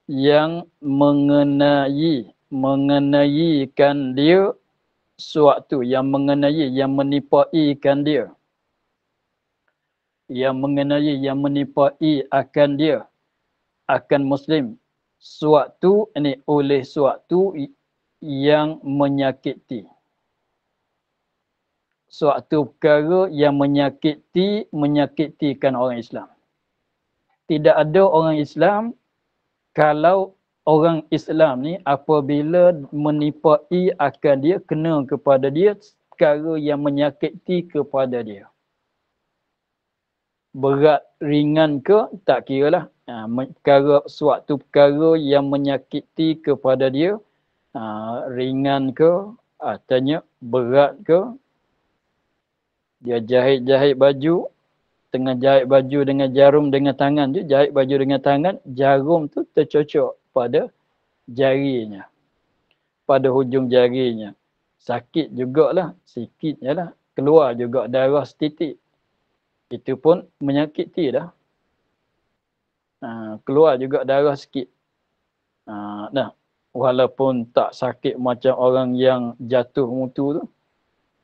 yang mengenai kan dia suatu yang mengenai yang menipai kan dia yang mengenai yang menipai akan dia akan muslim suatu ini oleh suatu yang menyakiti suatu perkara yang menyakiti menyakitikan orang Islam tidak ada orang Islam kalau orang Islam ni apabila menipai akan dia kena kepada dia perkara yang menyakiti kepada dia berat ringan ke tak kira lah ha, perkara suatu perkara yang menyakiti kepada dia ha, ringan ke artinya berat ke dia jahit-jahit baju tengah jahit baju dengan jarum dengan tangan tu jahit baju dengan tangan jarum tu tercocok pada jarinya pada hujung jarinya sakit jugalah sikit jelah keluar juga darah setitik itu pun menyakiti dah. Uh, keluar juga darah sikit. Uh, nah, walaupun tak sakit macam orang yang jatuh mutu tu.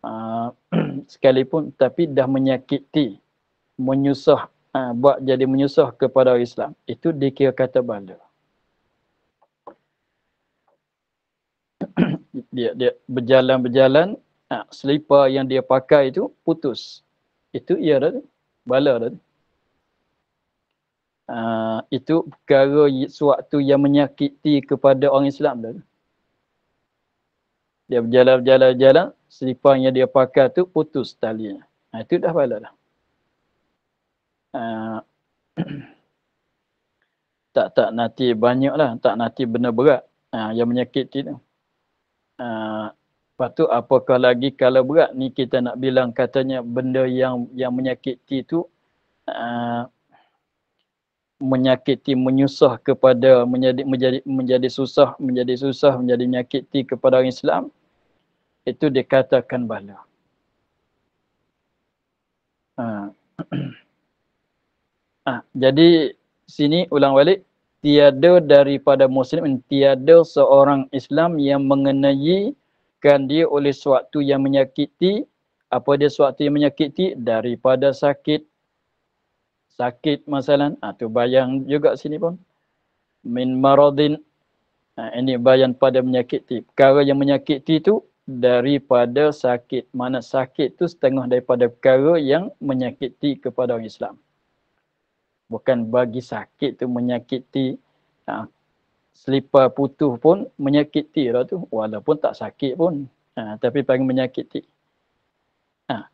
Uh, sekalipun tapi dah menyakiti. Menyusah, uh, buat jadi menyusah kepada orang Islam. Itu dikira kata bala. dia, dia berjalan-berjalan, uh, selipar yang dia pakai itu putus. Itu ia bala tadi. Uh, itu perkara sewaktu yang menyakiti kepada orang Islam tadi. Dia berjalan-jalan-jalan, selipang yang dia pakai tu putus talinya. Nah, itu dah bala dah. Uh, tak tak nanti banyak lah, tak nanti benda berat uh, yang menyakiti tu. Uh, Lepas tu apakah lagi kalau berat ni kita nak bilang katanya benda yang yang menyakiti tu uh, menyakiti menyusah kepada menjadi menjadi menjadi susah menjadi susah menjadi menyakiti kepada orang Islam itu dikatakan bala. Uh. ah, jadi sini ulang balik tiada daripada muslim tiada seorang Islam yang mengenai menyembuhkan dia oleh suatu yang menyakiti apa dia suatu yang menyakiti daripada sakit sakit masalah ah, atau ha, bayang juga sini pun min maradin ha, ini bayang pada menyakiti perkara yang menyakiti itu daripada sakit mana sakit tu setengah daripada perkara yang menyakiti kepada orang Islam bukan bagi sakit tu menyakiti ha, selipar putuh pun menyakiti lah tu walaupun tak sakit pun ha, tapi paling menyakiti ha,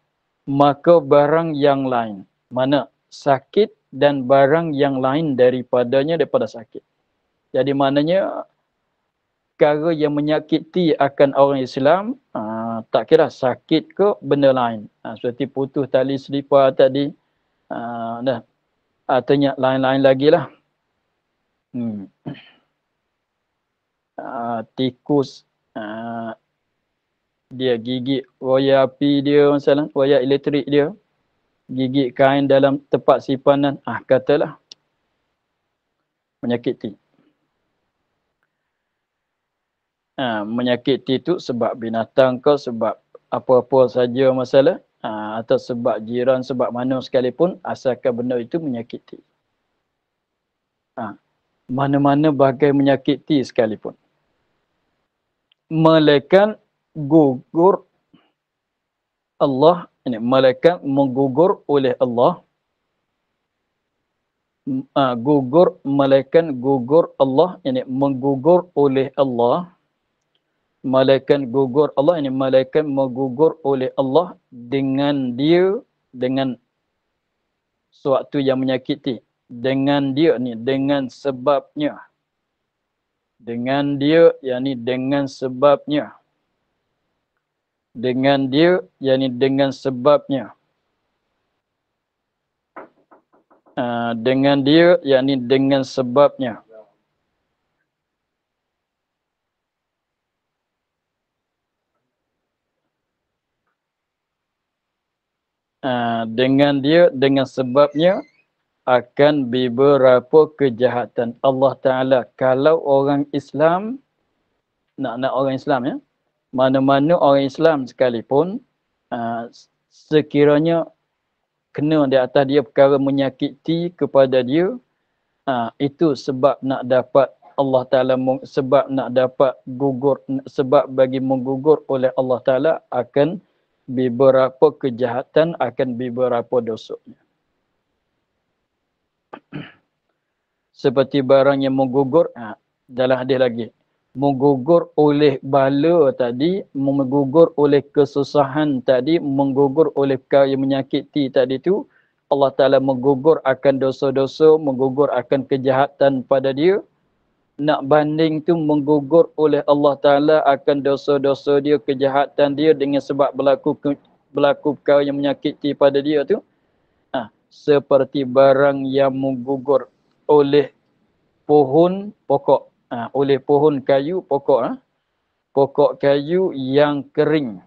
maka barang yang lain mana sakit dan barang yang lain daripadanya daripada sakit jadi maknanya perkara yang menyakiti akan orang Islam ha, tak kira sakit ke benda lain ha, seperti putuh tali selipar tadi ha, dah artinya ha, lain-lain lagi lah hmm. Ah, tikus uh, dia gigit wayar api dia masalah, eh? wayar elektrik dia gigit kain dalam tempat simpanan ah katalah menyakiti ha, ah, menyakiti itu sebab binatang kau sebab apa-apa saja masalah ha, atau sebab jiran sebab mana sekalipun asalkan benda itu menyakiti ha, mana-mana bagai menyakiti sekalipun melainkan gugur Allah ini melainkan menggugur oleh Allah uh, gugur melainkan gugur Allah ini menggugur oleh Allah malaikat gugur Allah ini malaikat menggugur oleh Allah dengan dia dengan suatu yang menyakiti dengan dia ni dengan sebabnya dengan dia yakni dengan sebabnya dengan dia yakni dengan sebabnya uh, dengan dia yakni dengan sebabnya ah, dengan dia dengan sebabnya akan beberapa kejahatan Allah Ta'ala kalau orang Islam nak-nak orang Islam ya mana-mana orang Islam sekalipun ah, sekiranya kena di atas dia perkara menyakiti kepada dia ah, itu sebab nak dapat Allah Ta'ala sebab nak dapat gugur sebab bagi menggugur oleh Allah Ta'ala akan beberapa kejahatan akan beberapa dosa. seperti barang yang menggugur ha, dalam hadis lagi menggugur oleh bala tadi menggugur oleh kesusahan tadi menggugur oleh kau yang menyakiti tadi tu Allah Ta'ala menggugur akan dosa-dosa menggugur akan kejahatan pada dia nak banding tu menggugur oleh Allah Ta'ala akan dosa-dosa dia kejahatan dia dengan sebab berlaku ke, berlaku kau yang menyakiti pada dia tu ha, seperti barang yang menggugur oleh pohon pokok ha, oleh pohon kayu pokok ha? pokok kayu yang kering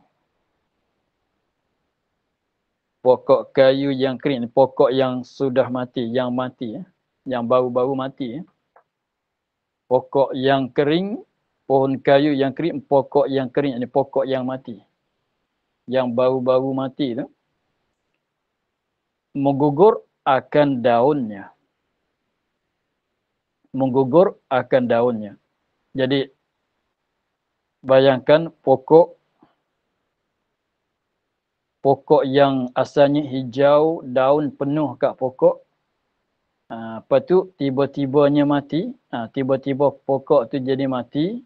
pokok kayu yang kering pokok yang sudah mati yang mati ya? yang baru-baru mati ya? pokok yang kering pohon kayu yang kering pokok yang kering ini pokok yang mati yang baru-baru mati tu mengugur akan daunnya menggugur akan daunnya. Jadi bayangkan pokok pokok yang asalnya hijau, daun penuh kat pokok. Ha, lepas tu tiba-tibanya mati, ha, tiba-tiba pokok tu jadi mati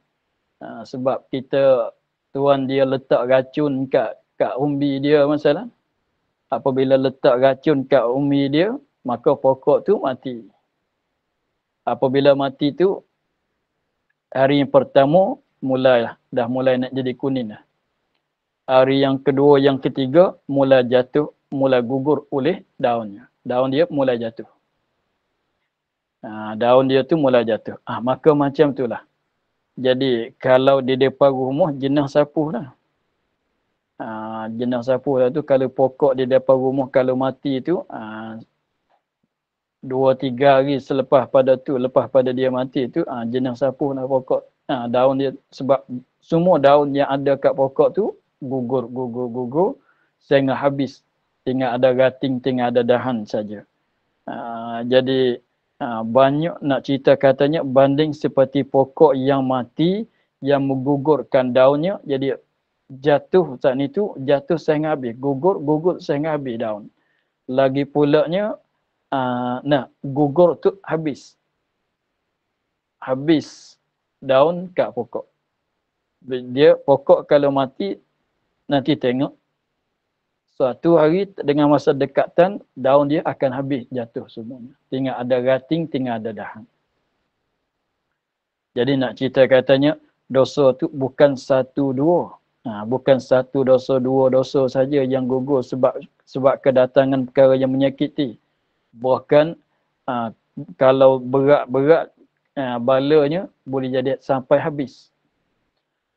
ha, sebab kita tuan dia letak racun kat kat umbi dia masalah. Apabila letak racun kat umbi dia, maka pokok tu mati apabila mati tu hari yang pertama mulailah dah mulai nak jadi kuning dah. Hari yang kedua yang ketiga mula jatuh, mula gugur oleh daunnya. Daun dia mula jatuh. Ha, daun dia tu mula jatuh. Ah ha, maka macam itulah. Jadi kalau di depan rumah jenis sapu lah. Ha, jenis sapu lah tu kalau pokok di depan rumah kalau mati tu ha, dua tiga hari selepas pada tu lepas pada dia mati tu ha, ah, jenis sapu nak pokok ha, daun dia sebab semua daun yang ada kat pokok tu gugur gugur gugur sehingga habis tinggal ada gating tinggal ada dahan saja ha, jadi ha, banyak nak cerita katanya banding seperti pokok yang mati yang menggugurkan daunnya jadi jatuh saat itu jatuh sehingga habis gugur gugur sehingga habis daun lagi pulaknya uh, ah, nah gugur tu habis habis daun kat pokok dia pokok kalau mati nanti tengok suatu hari dengan masa dekatan daun dia akan habis jatuh semuanya tinggal ada rating tinggal ada dahan jadi nak cerita katanya dosa tu bukan satu dua ha, bukan satu dosa dua dosa saja yang gugur sebab sebab kedatangan perkara yang menyakiti bahkan uh, ah, kalau berat-berat uh, ah, balanya boleh jadi sampai habis.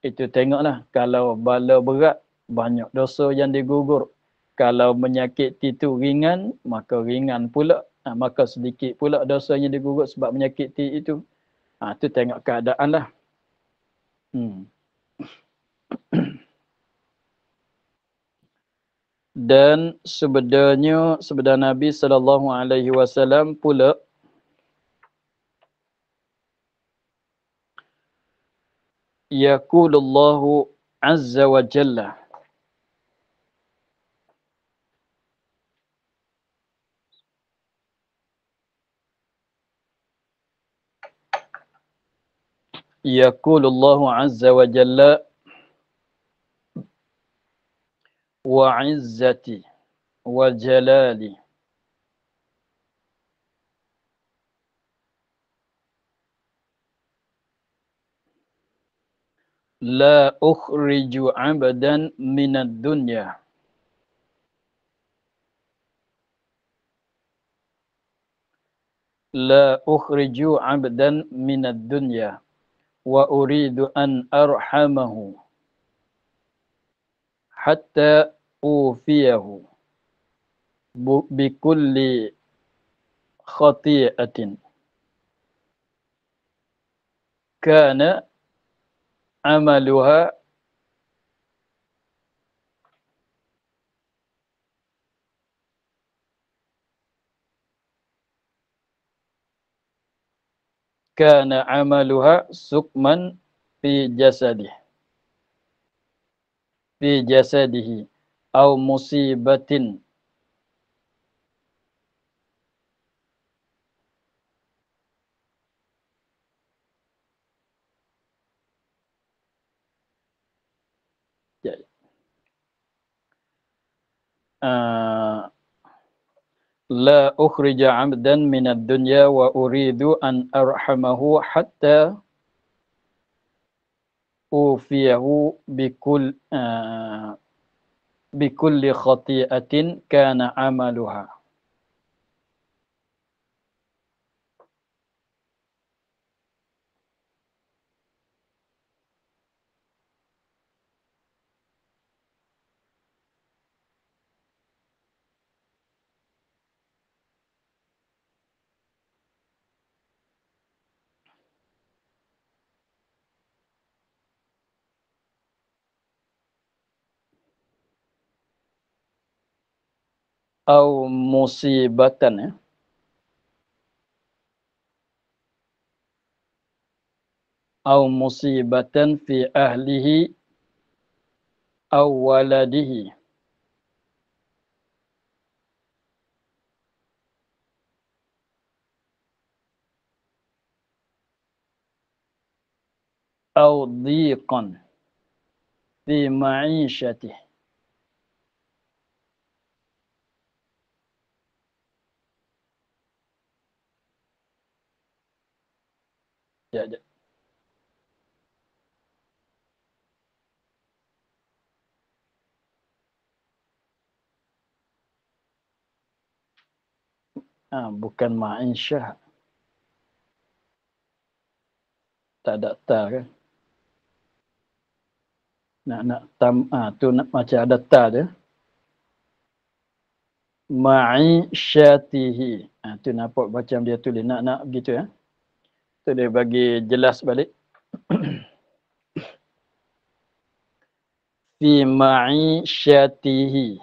Itu tengoklah kalau bala berat banyak dosa yang digugur. Kalau menyakit itu ringan maka ringan pula ha, maka sedikit pula dosanya digugur sebab menyakit itu. Itu ha, tu tengok keadaanlah. Hmm. dan sebenarnya sebenar Nabi sallallahu alaihi wasallam pula yaqulullahu azza wa jalla yaqulullahu azza wa jalla وعزتي وجلالي لا أخرج عبدا من الدنيا لا أخرج عبدا من الدنيا وأريد أن أرحمه hatta ufiyahu bi kulli khati'atin kana amaluha kana amaluha sukman fi jasadih في جسده أو مصيبة آه، لا أخرج عبدا من الدنيا وأريد أن أرحمه حتى أوفيه بكل آه، بكل خطيئة كان عملها أو مصيبة أو مصيبة في أهله أو ولده أو ضيقا في معيشته Ya, ya. Ha, bukan ma'insyah. Tak ada ta ke? Nak nak tam ah tu nak macam ada ta dia. Ma'insyatihi. Ha, tu nampak macam dia tulis. Nak nak gitu ya. Eh? tu dia bagi jelas balik fi ma'i syatihi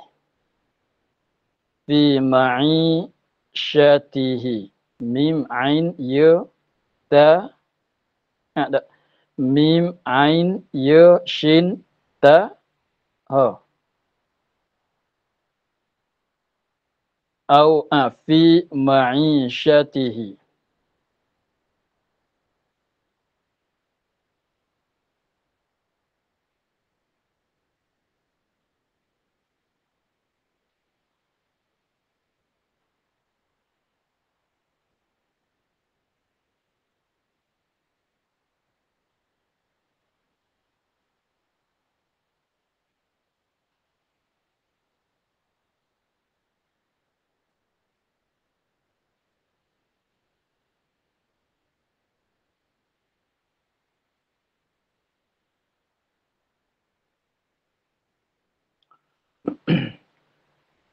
fi ma'i syatihi mim ain ya ta ada ah, mim ain ya shin ta ha au a ah, fi ma'isyatihi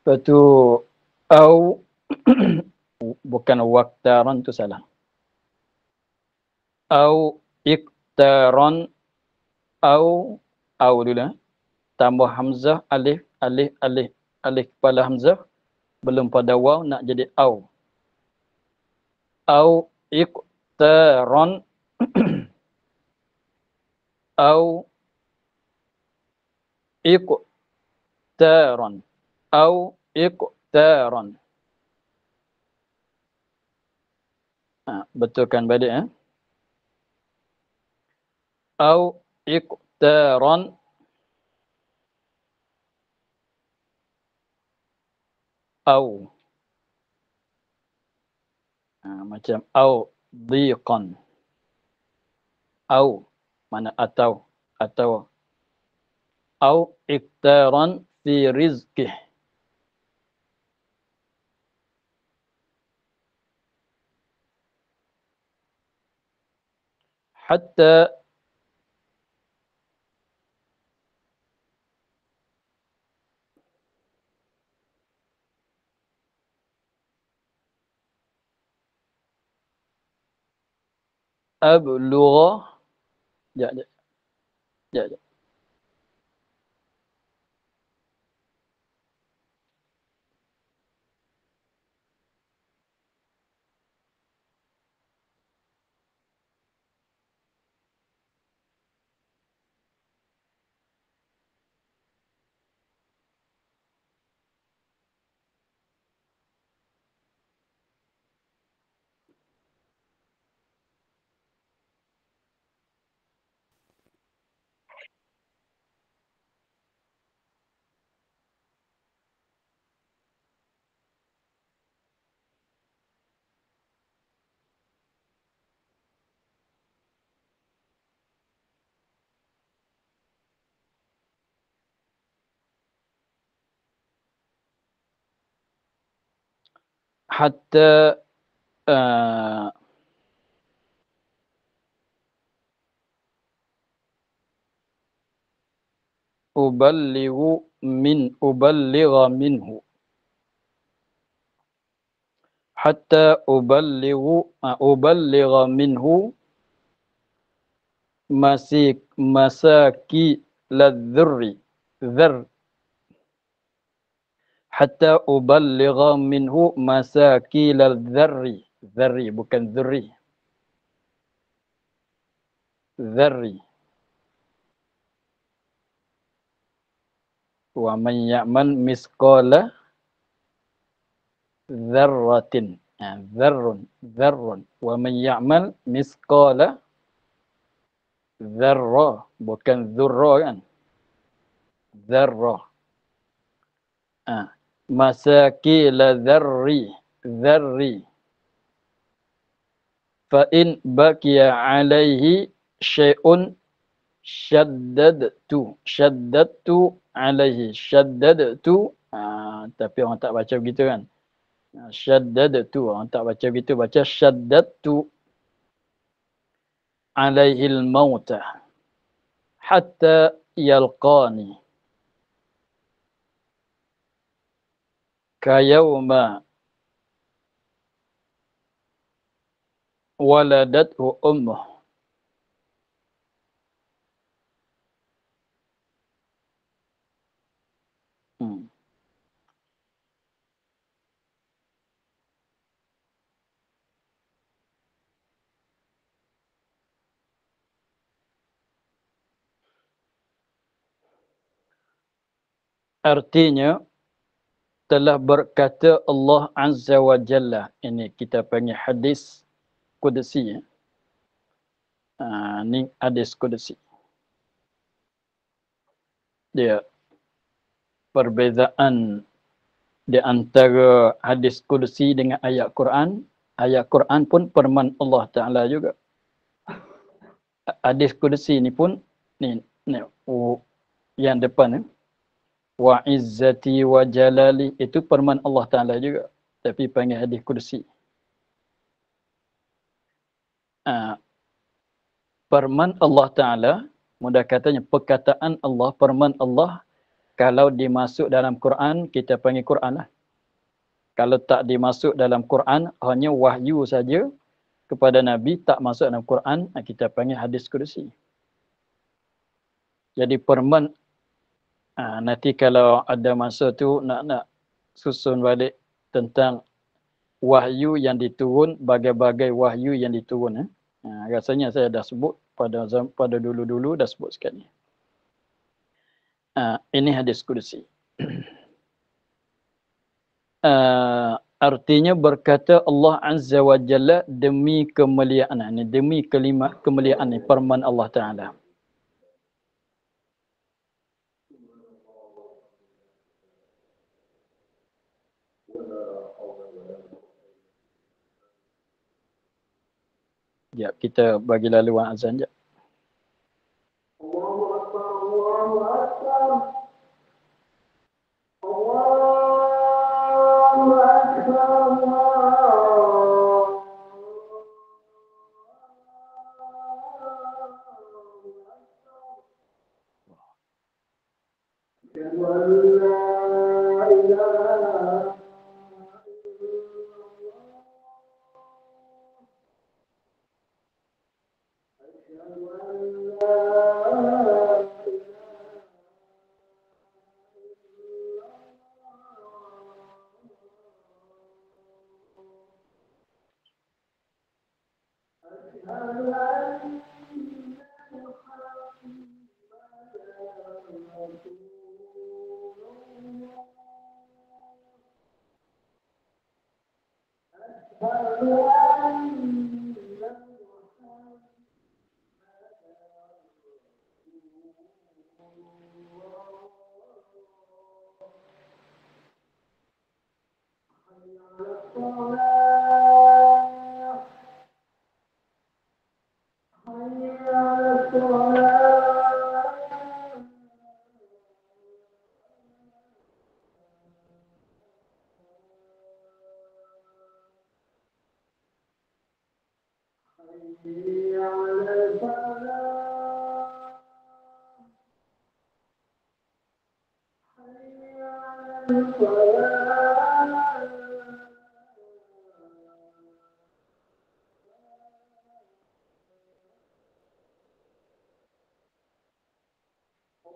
Lepas tu au bukan waqtaran tu salah. Au iqtaran au au dulu eh? tambah hamzah alif alif alif alif kepala hamzah belum pada waw nak jadi au. Au iqtaran au iqtaran au iqtaran. Ha, betulkan balik. Eh? Au iqtaran. Au. Ha, macam au diqan. Au. Mana atau. Atau. Au iqtaran fi rizqih. حتى أبلغ يعني يعني حتى آه، أبلغ من أبلغ منه حتى أبلغ أبلغ منه مساك مساكي للذر ذر حتى أبلغ منه مساكيل الذري ذري بكن ذري ذري ومن يأمن مسكولة ذرة آه، ذر ذر ومن يعمل مثقال ذرة وكان ذرة آه، ذرة آه، masakil dharri dharri fa in baqiya alayhi shay'un shaddadtu shaddadtu alayhi shaddadtu ha, tapi orang tak baca begitu kan ha, shaddadtu orang tak baca begitu baca shaddadtu alaihi al-maut hatta yalqani كيوم ولدته أمه Artinya telah berkata Allah Azza wa Jalla. Ini kita panggil hadis kudusi. Ya. ini ah, hadis kudusi. Dia perbezaan di antara hadis kudusi dengan ayat Quran. Ayat Quran pun perman Allah Ta'ala juga. Hadis kudusi ni pun ni, ni, oh, yang depan ni. Ya. Eh wa izzati wa jalali itu firman Allah Taala juga tapi panggil hadis kursi firman ah, uh, Allah Taala mudah katanya perkataan Allah firman Allah kalau dimasuk dalam Quran kita panggil Quran lah kalau tak dimasuk dalam Quran hanya wahyu saja kepada nabi tak masuk dalam Quran kita panggil hadis kursi jadi firman Ha, nanti kalau ada masa tu nak nak susun balik tentang wahyu yang diturun, bagai-bagai wahyu yang diturun. Eh. Ha, rasanya saya dah sebut pada pada dulu-dulu dah sebut sekali. Ha, ini hadis kudusi. ha, artinya berkata Allah Azza wa Jalla demi kemuliaan. Ini demi kelima, kemuliaan ini, perman Allah Ta'ala. Sekejap kita bagi laluan azan sekejap.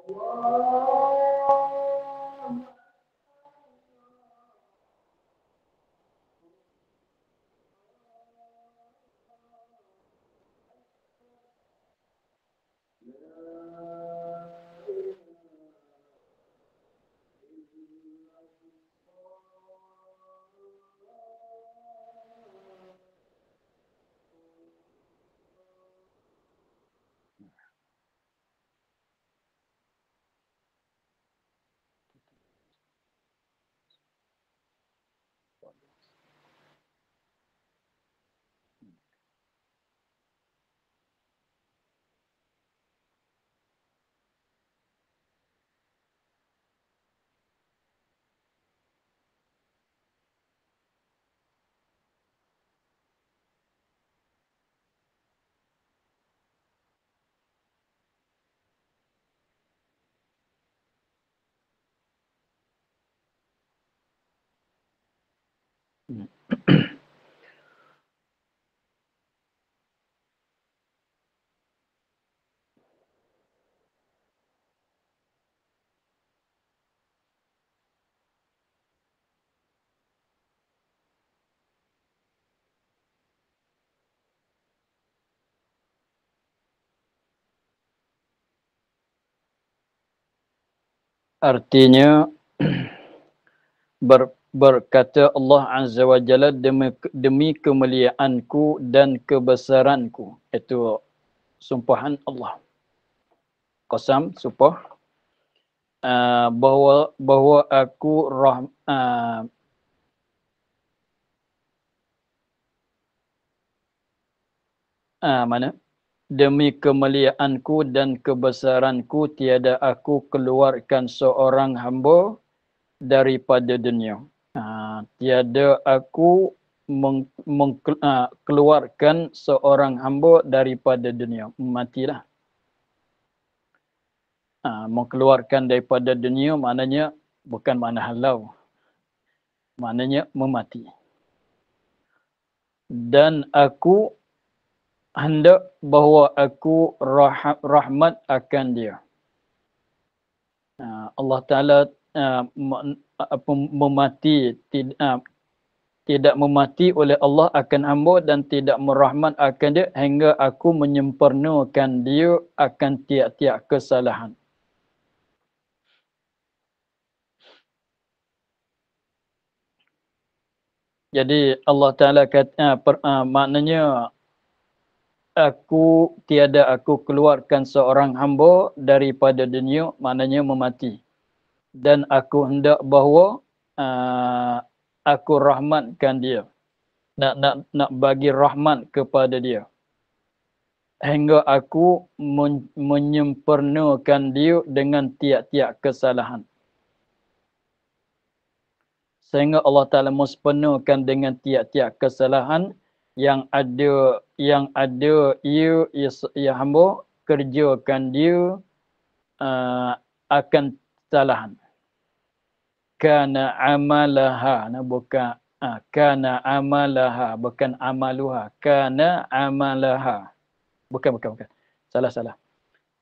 One. Artinya ber berkata Allah Azza wa Jalla demi, demi kemuliaanku dan kebesaranku. Itu sumpahan Allah. Qasam, sumpah. Uh, ah, bahwa bahwa aku rah, uh, uh, mana demi kemuliaanku dan kebesaranku tiada aku keluarkan seorang hamba daripada dunia Ah, tiada aku meng, meng, uh, ah, keluarkan seorang hamba daripada dunia. Matilah. Uh, ah, mengeluarkan daripada dunia maknanya bukan makna halau. Maknanya memati. Dan aku hendak bahawa aku rahmat akan dia. Allah Ta'ala uh, memati tid, uh, tidak memati oleh Allah akan hamba dan tidak merahmat akan dia hingga aku menyempurnakan dia akan tiap-tiap kesalahan. Jadi Allah Ta'ala kata uh, per, uh, maknanya aku tiada aku keluarkan seorang hamba daripada dunia maknanya mematikan dan aku hendak bahawa uh, aku rahmatkan dia nak nak nak bagi rahmat kepada dia hingga aku men- menyempurnakan dia dengan tiap-tiap kesalahan sehingga Allah Taala mensempurnakan dengan tiap-tiap kesalahan yang ada yang ada ia ia, ia hamba kerjakan dia uh, akan kesalahan kana amalaha nah bukan ha, kana amalaha bukan amaluha kana amalaha bukan bukan bukan salah salah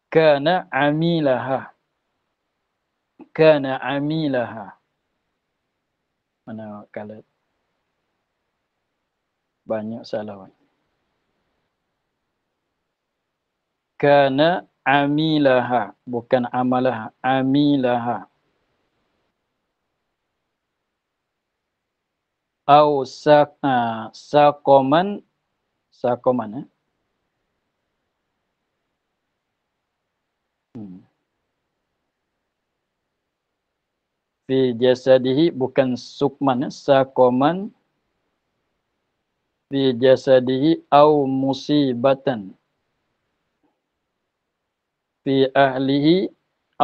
kana amilaha kana amilaha mana kalau banyak salah kana amilaha bukan amalaha amilaha au sa ha, sa koman sa koman eh? hmm. fi jasadihi bukan sukman eh? sa koman fi jasadihi au musibatan fi ahlihi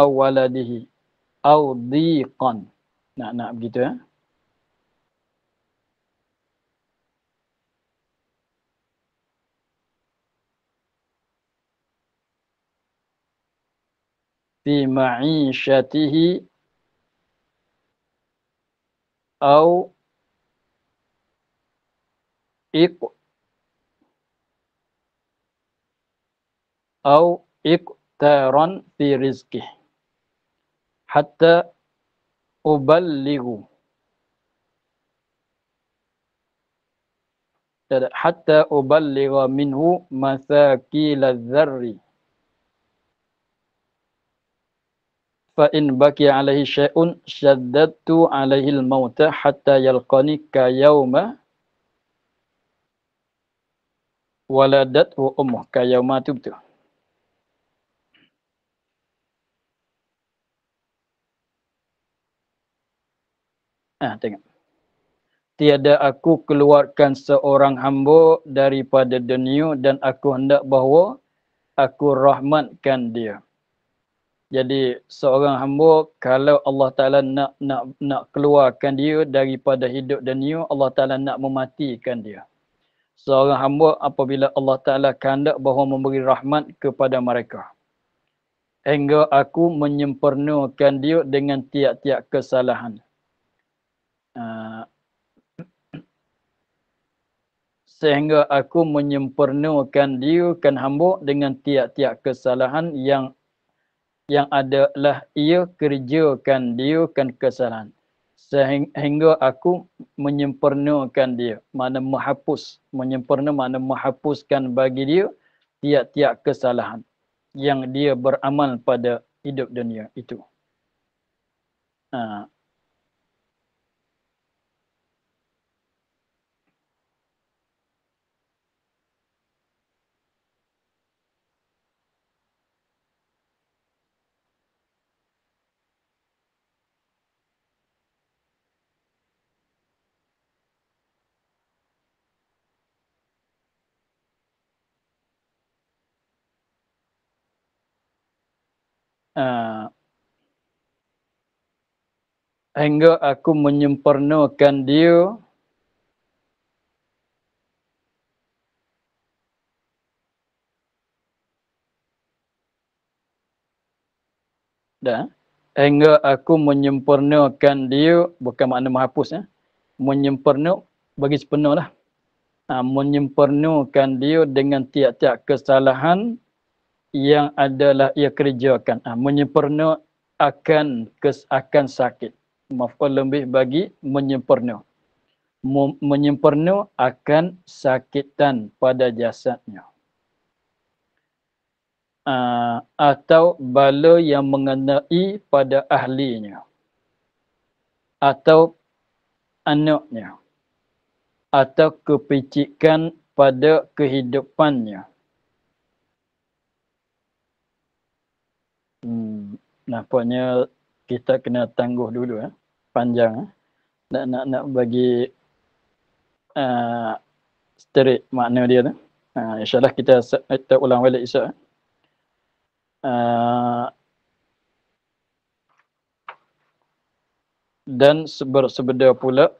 au waladihi au diqan nak nak begitu eh? في معيشته أو أو إقتارا في رزقه حتى أبلغ حتى أبلغ منه مثاقيل الذر fa'in baki alaihi syai'un syaddatu alaihi al-mauta hatta yalqani ka yawma waladat wa ummu ka yawma tu Ah tengok. Tiada aku keluarkan seorang hamba daripada dunia dan aku hendak bahawa aku rahmatkan dia. Jadi seorang hamba kalau Allah Taala nak nak nak keluarkan dia daripada hidup dunia, Allah Taala nak mematikan dia. Seorang hamba apabila Allah Taala kehendak bahawa memberi rahmat kepada mereka. Hingga aku menyempurnakan dia dengan tiap-tiap kesalahan. Ah. sehingga aku menyempurnakan dia kan hamba dengan tiap-tiap kesalahan yang yang adalah ia kerjakan dia kan kesalahan sehingga aku menyempurnakan dia mana menghapus menyempurna mana menghapuskan bagi dia tiap-tiap kesalahan yang dia beramal pada hidup dunia itu. Ha. uh, hingga aku menyempurnakan dia dah hingga aku menyempurnakan dia bukan makna menghapus ya menyempurna bagi sepenuh lah ha, ah, menyempurnakan dia dengan tiap-tiap kesalahan yang adalah ia kerjakan ha, menyempurna akan kes, akan sakit maafkan lebih bagi menyempurna menyempurna akan sakitan pada jasadnya ha, atau bala yang mengenai pada ahlinya atau anaknya atau kepicikan pada kehidupannya Hmm, nampaknya kita kena tangguh dulu eh. Panjang eh. Nak nak nak bagi uh, straight makna dia tu. Ha, uh, InsyaAllah kita, kita ulang balik esok. Eh. Uh, dan seber sebeda pula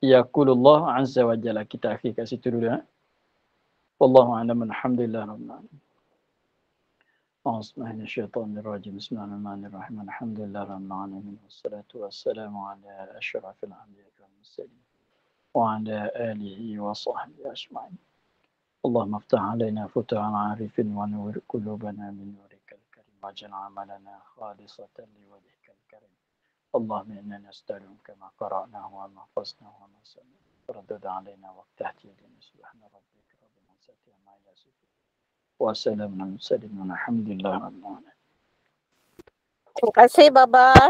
yaqulullah azza wa jalla kita akhir kat situ dulu eh. Wallahu a'lam alhamdulillah rabbil alamin أعوذ بالله من الشيطان الرجيم بسم الله الرحمن الرحيم الحمد لله رب العالمين والصلاة والسلام على أشرف الأنبياء والمرسلين وعلى آله وصحبه أجمعين اللهم افتح علينا فتح عارف ونور قلوبنا من نورك الكريم واجعل عملنا خالصة لوجهك الكريم اللهم إنا نستعلمك ما قرأناه وما حفظناه وما سمعناه ردد علينا وافتح يدنا سبحان ربك رب العزة عما يصفون وسلم على المرسلين لله رب العالمين. Terima kasih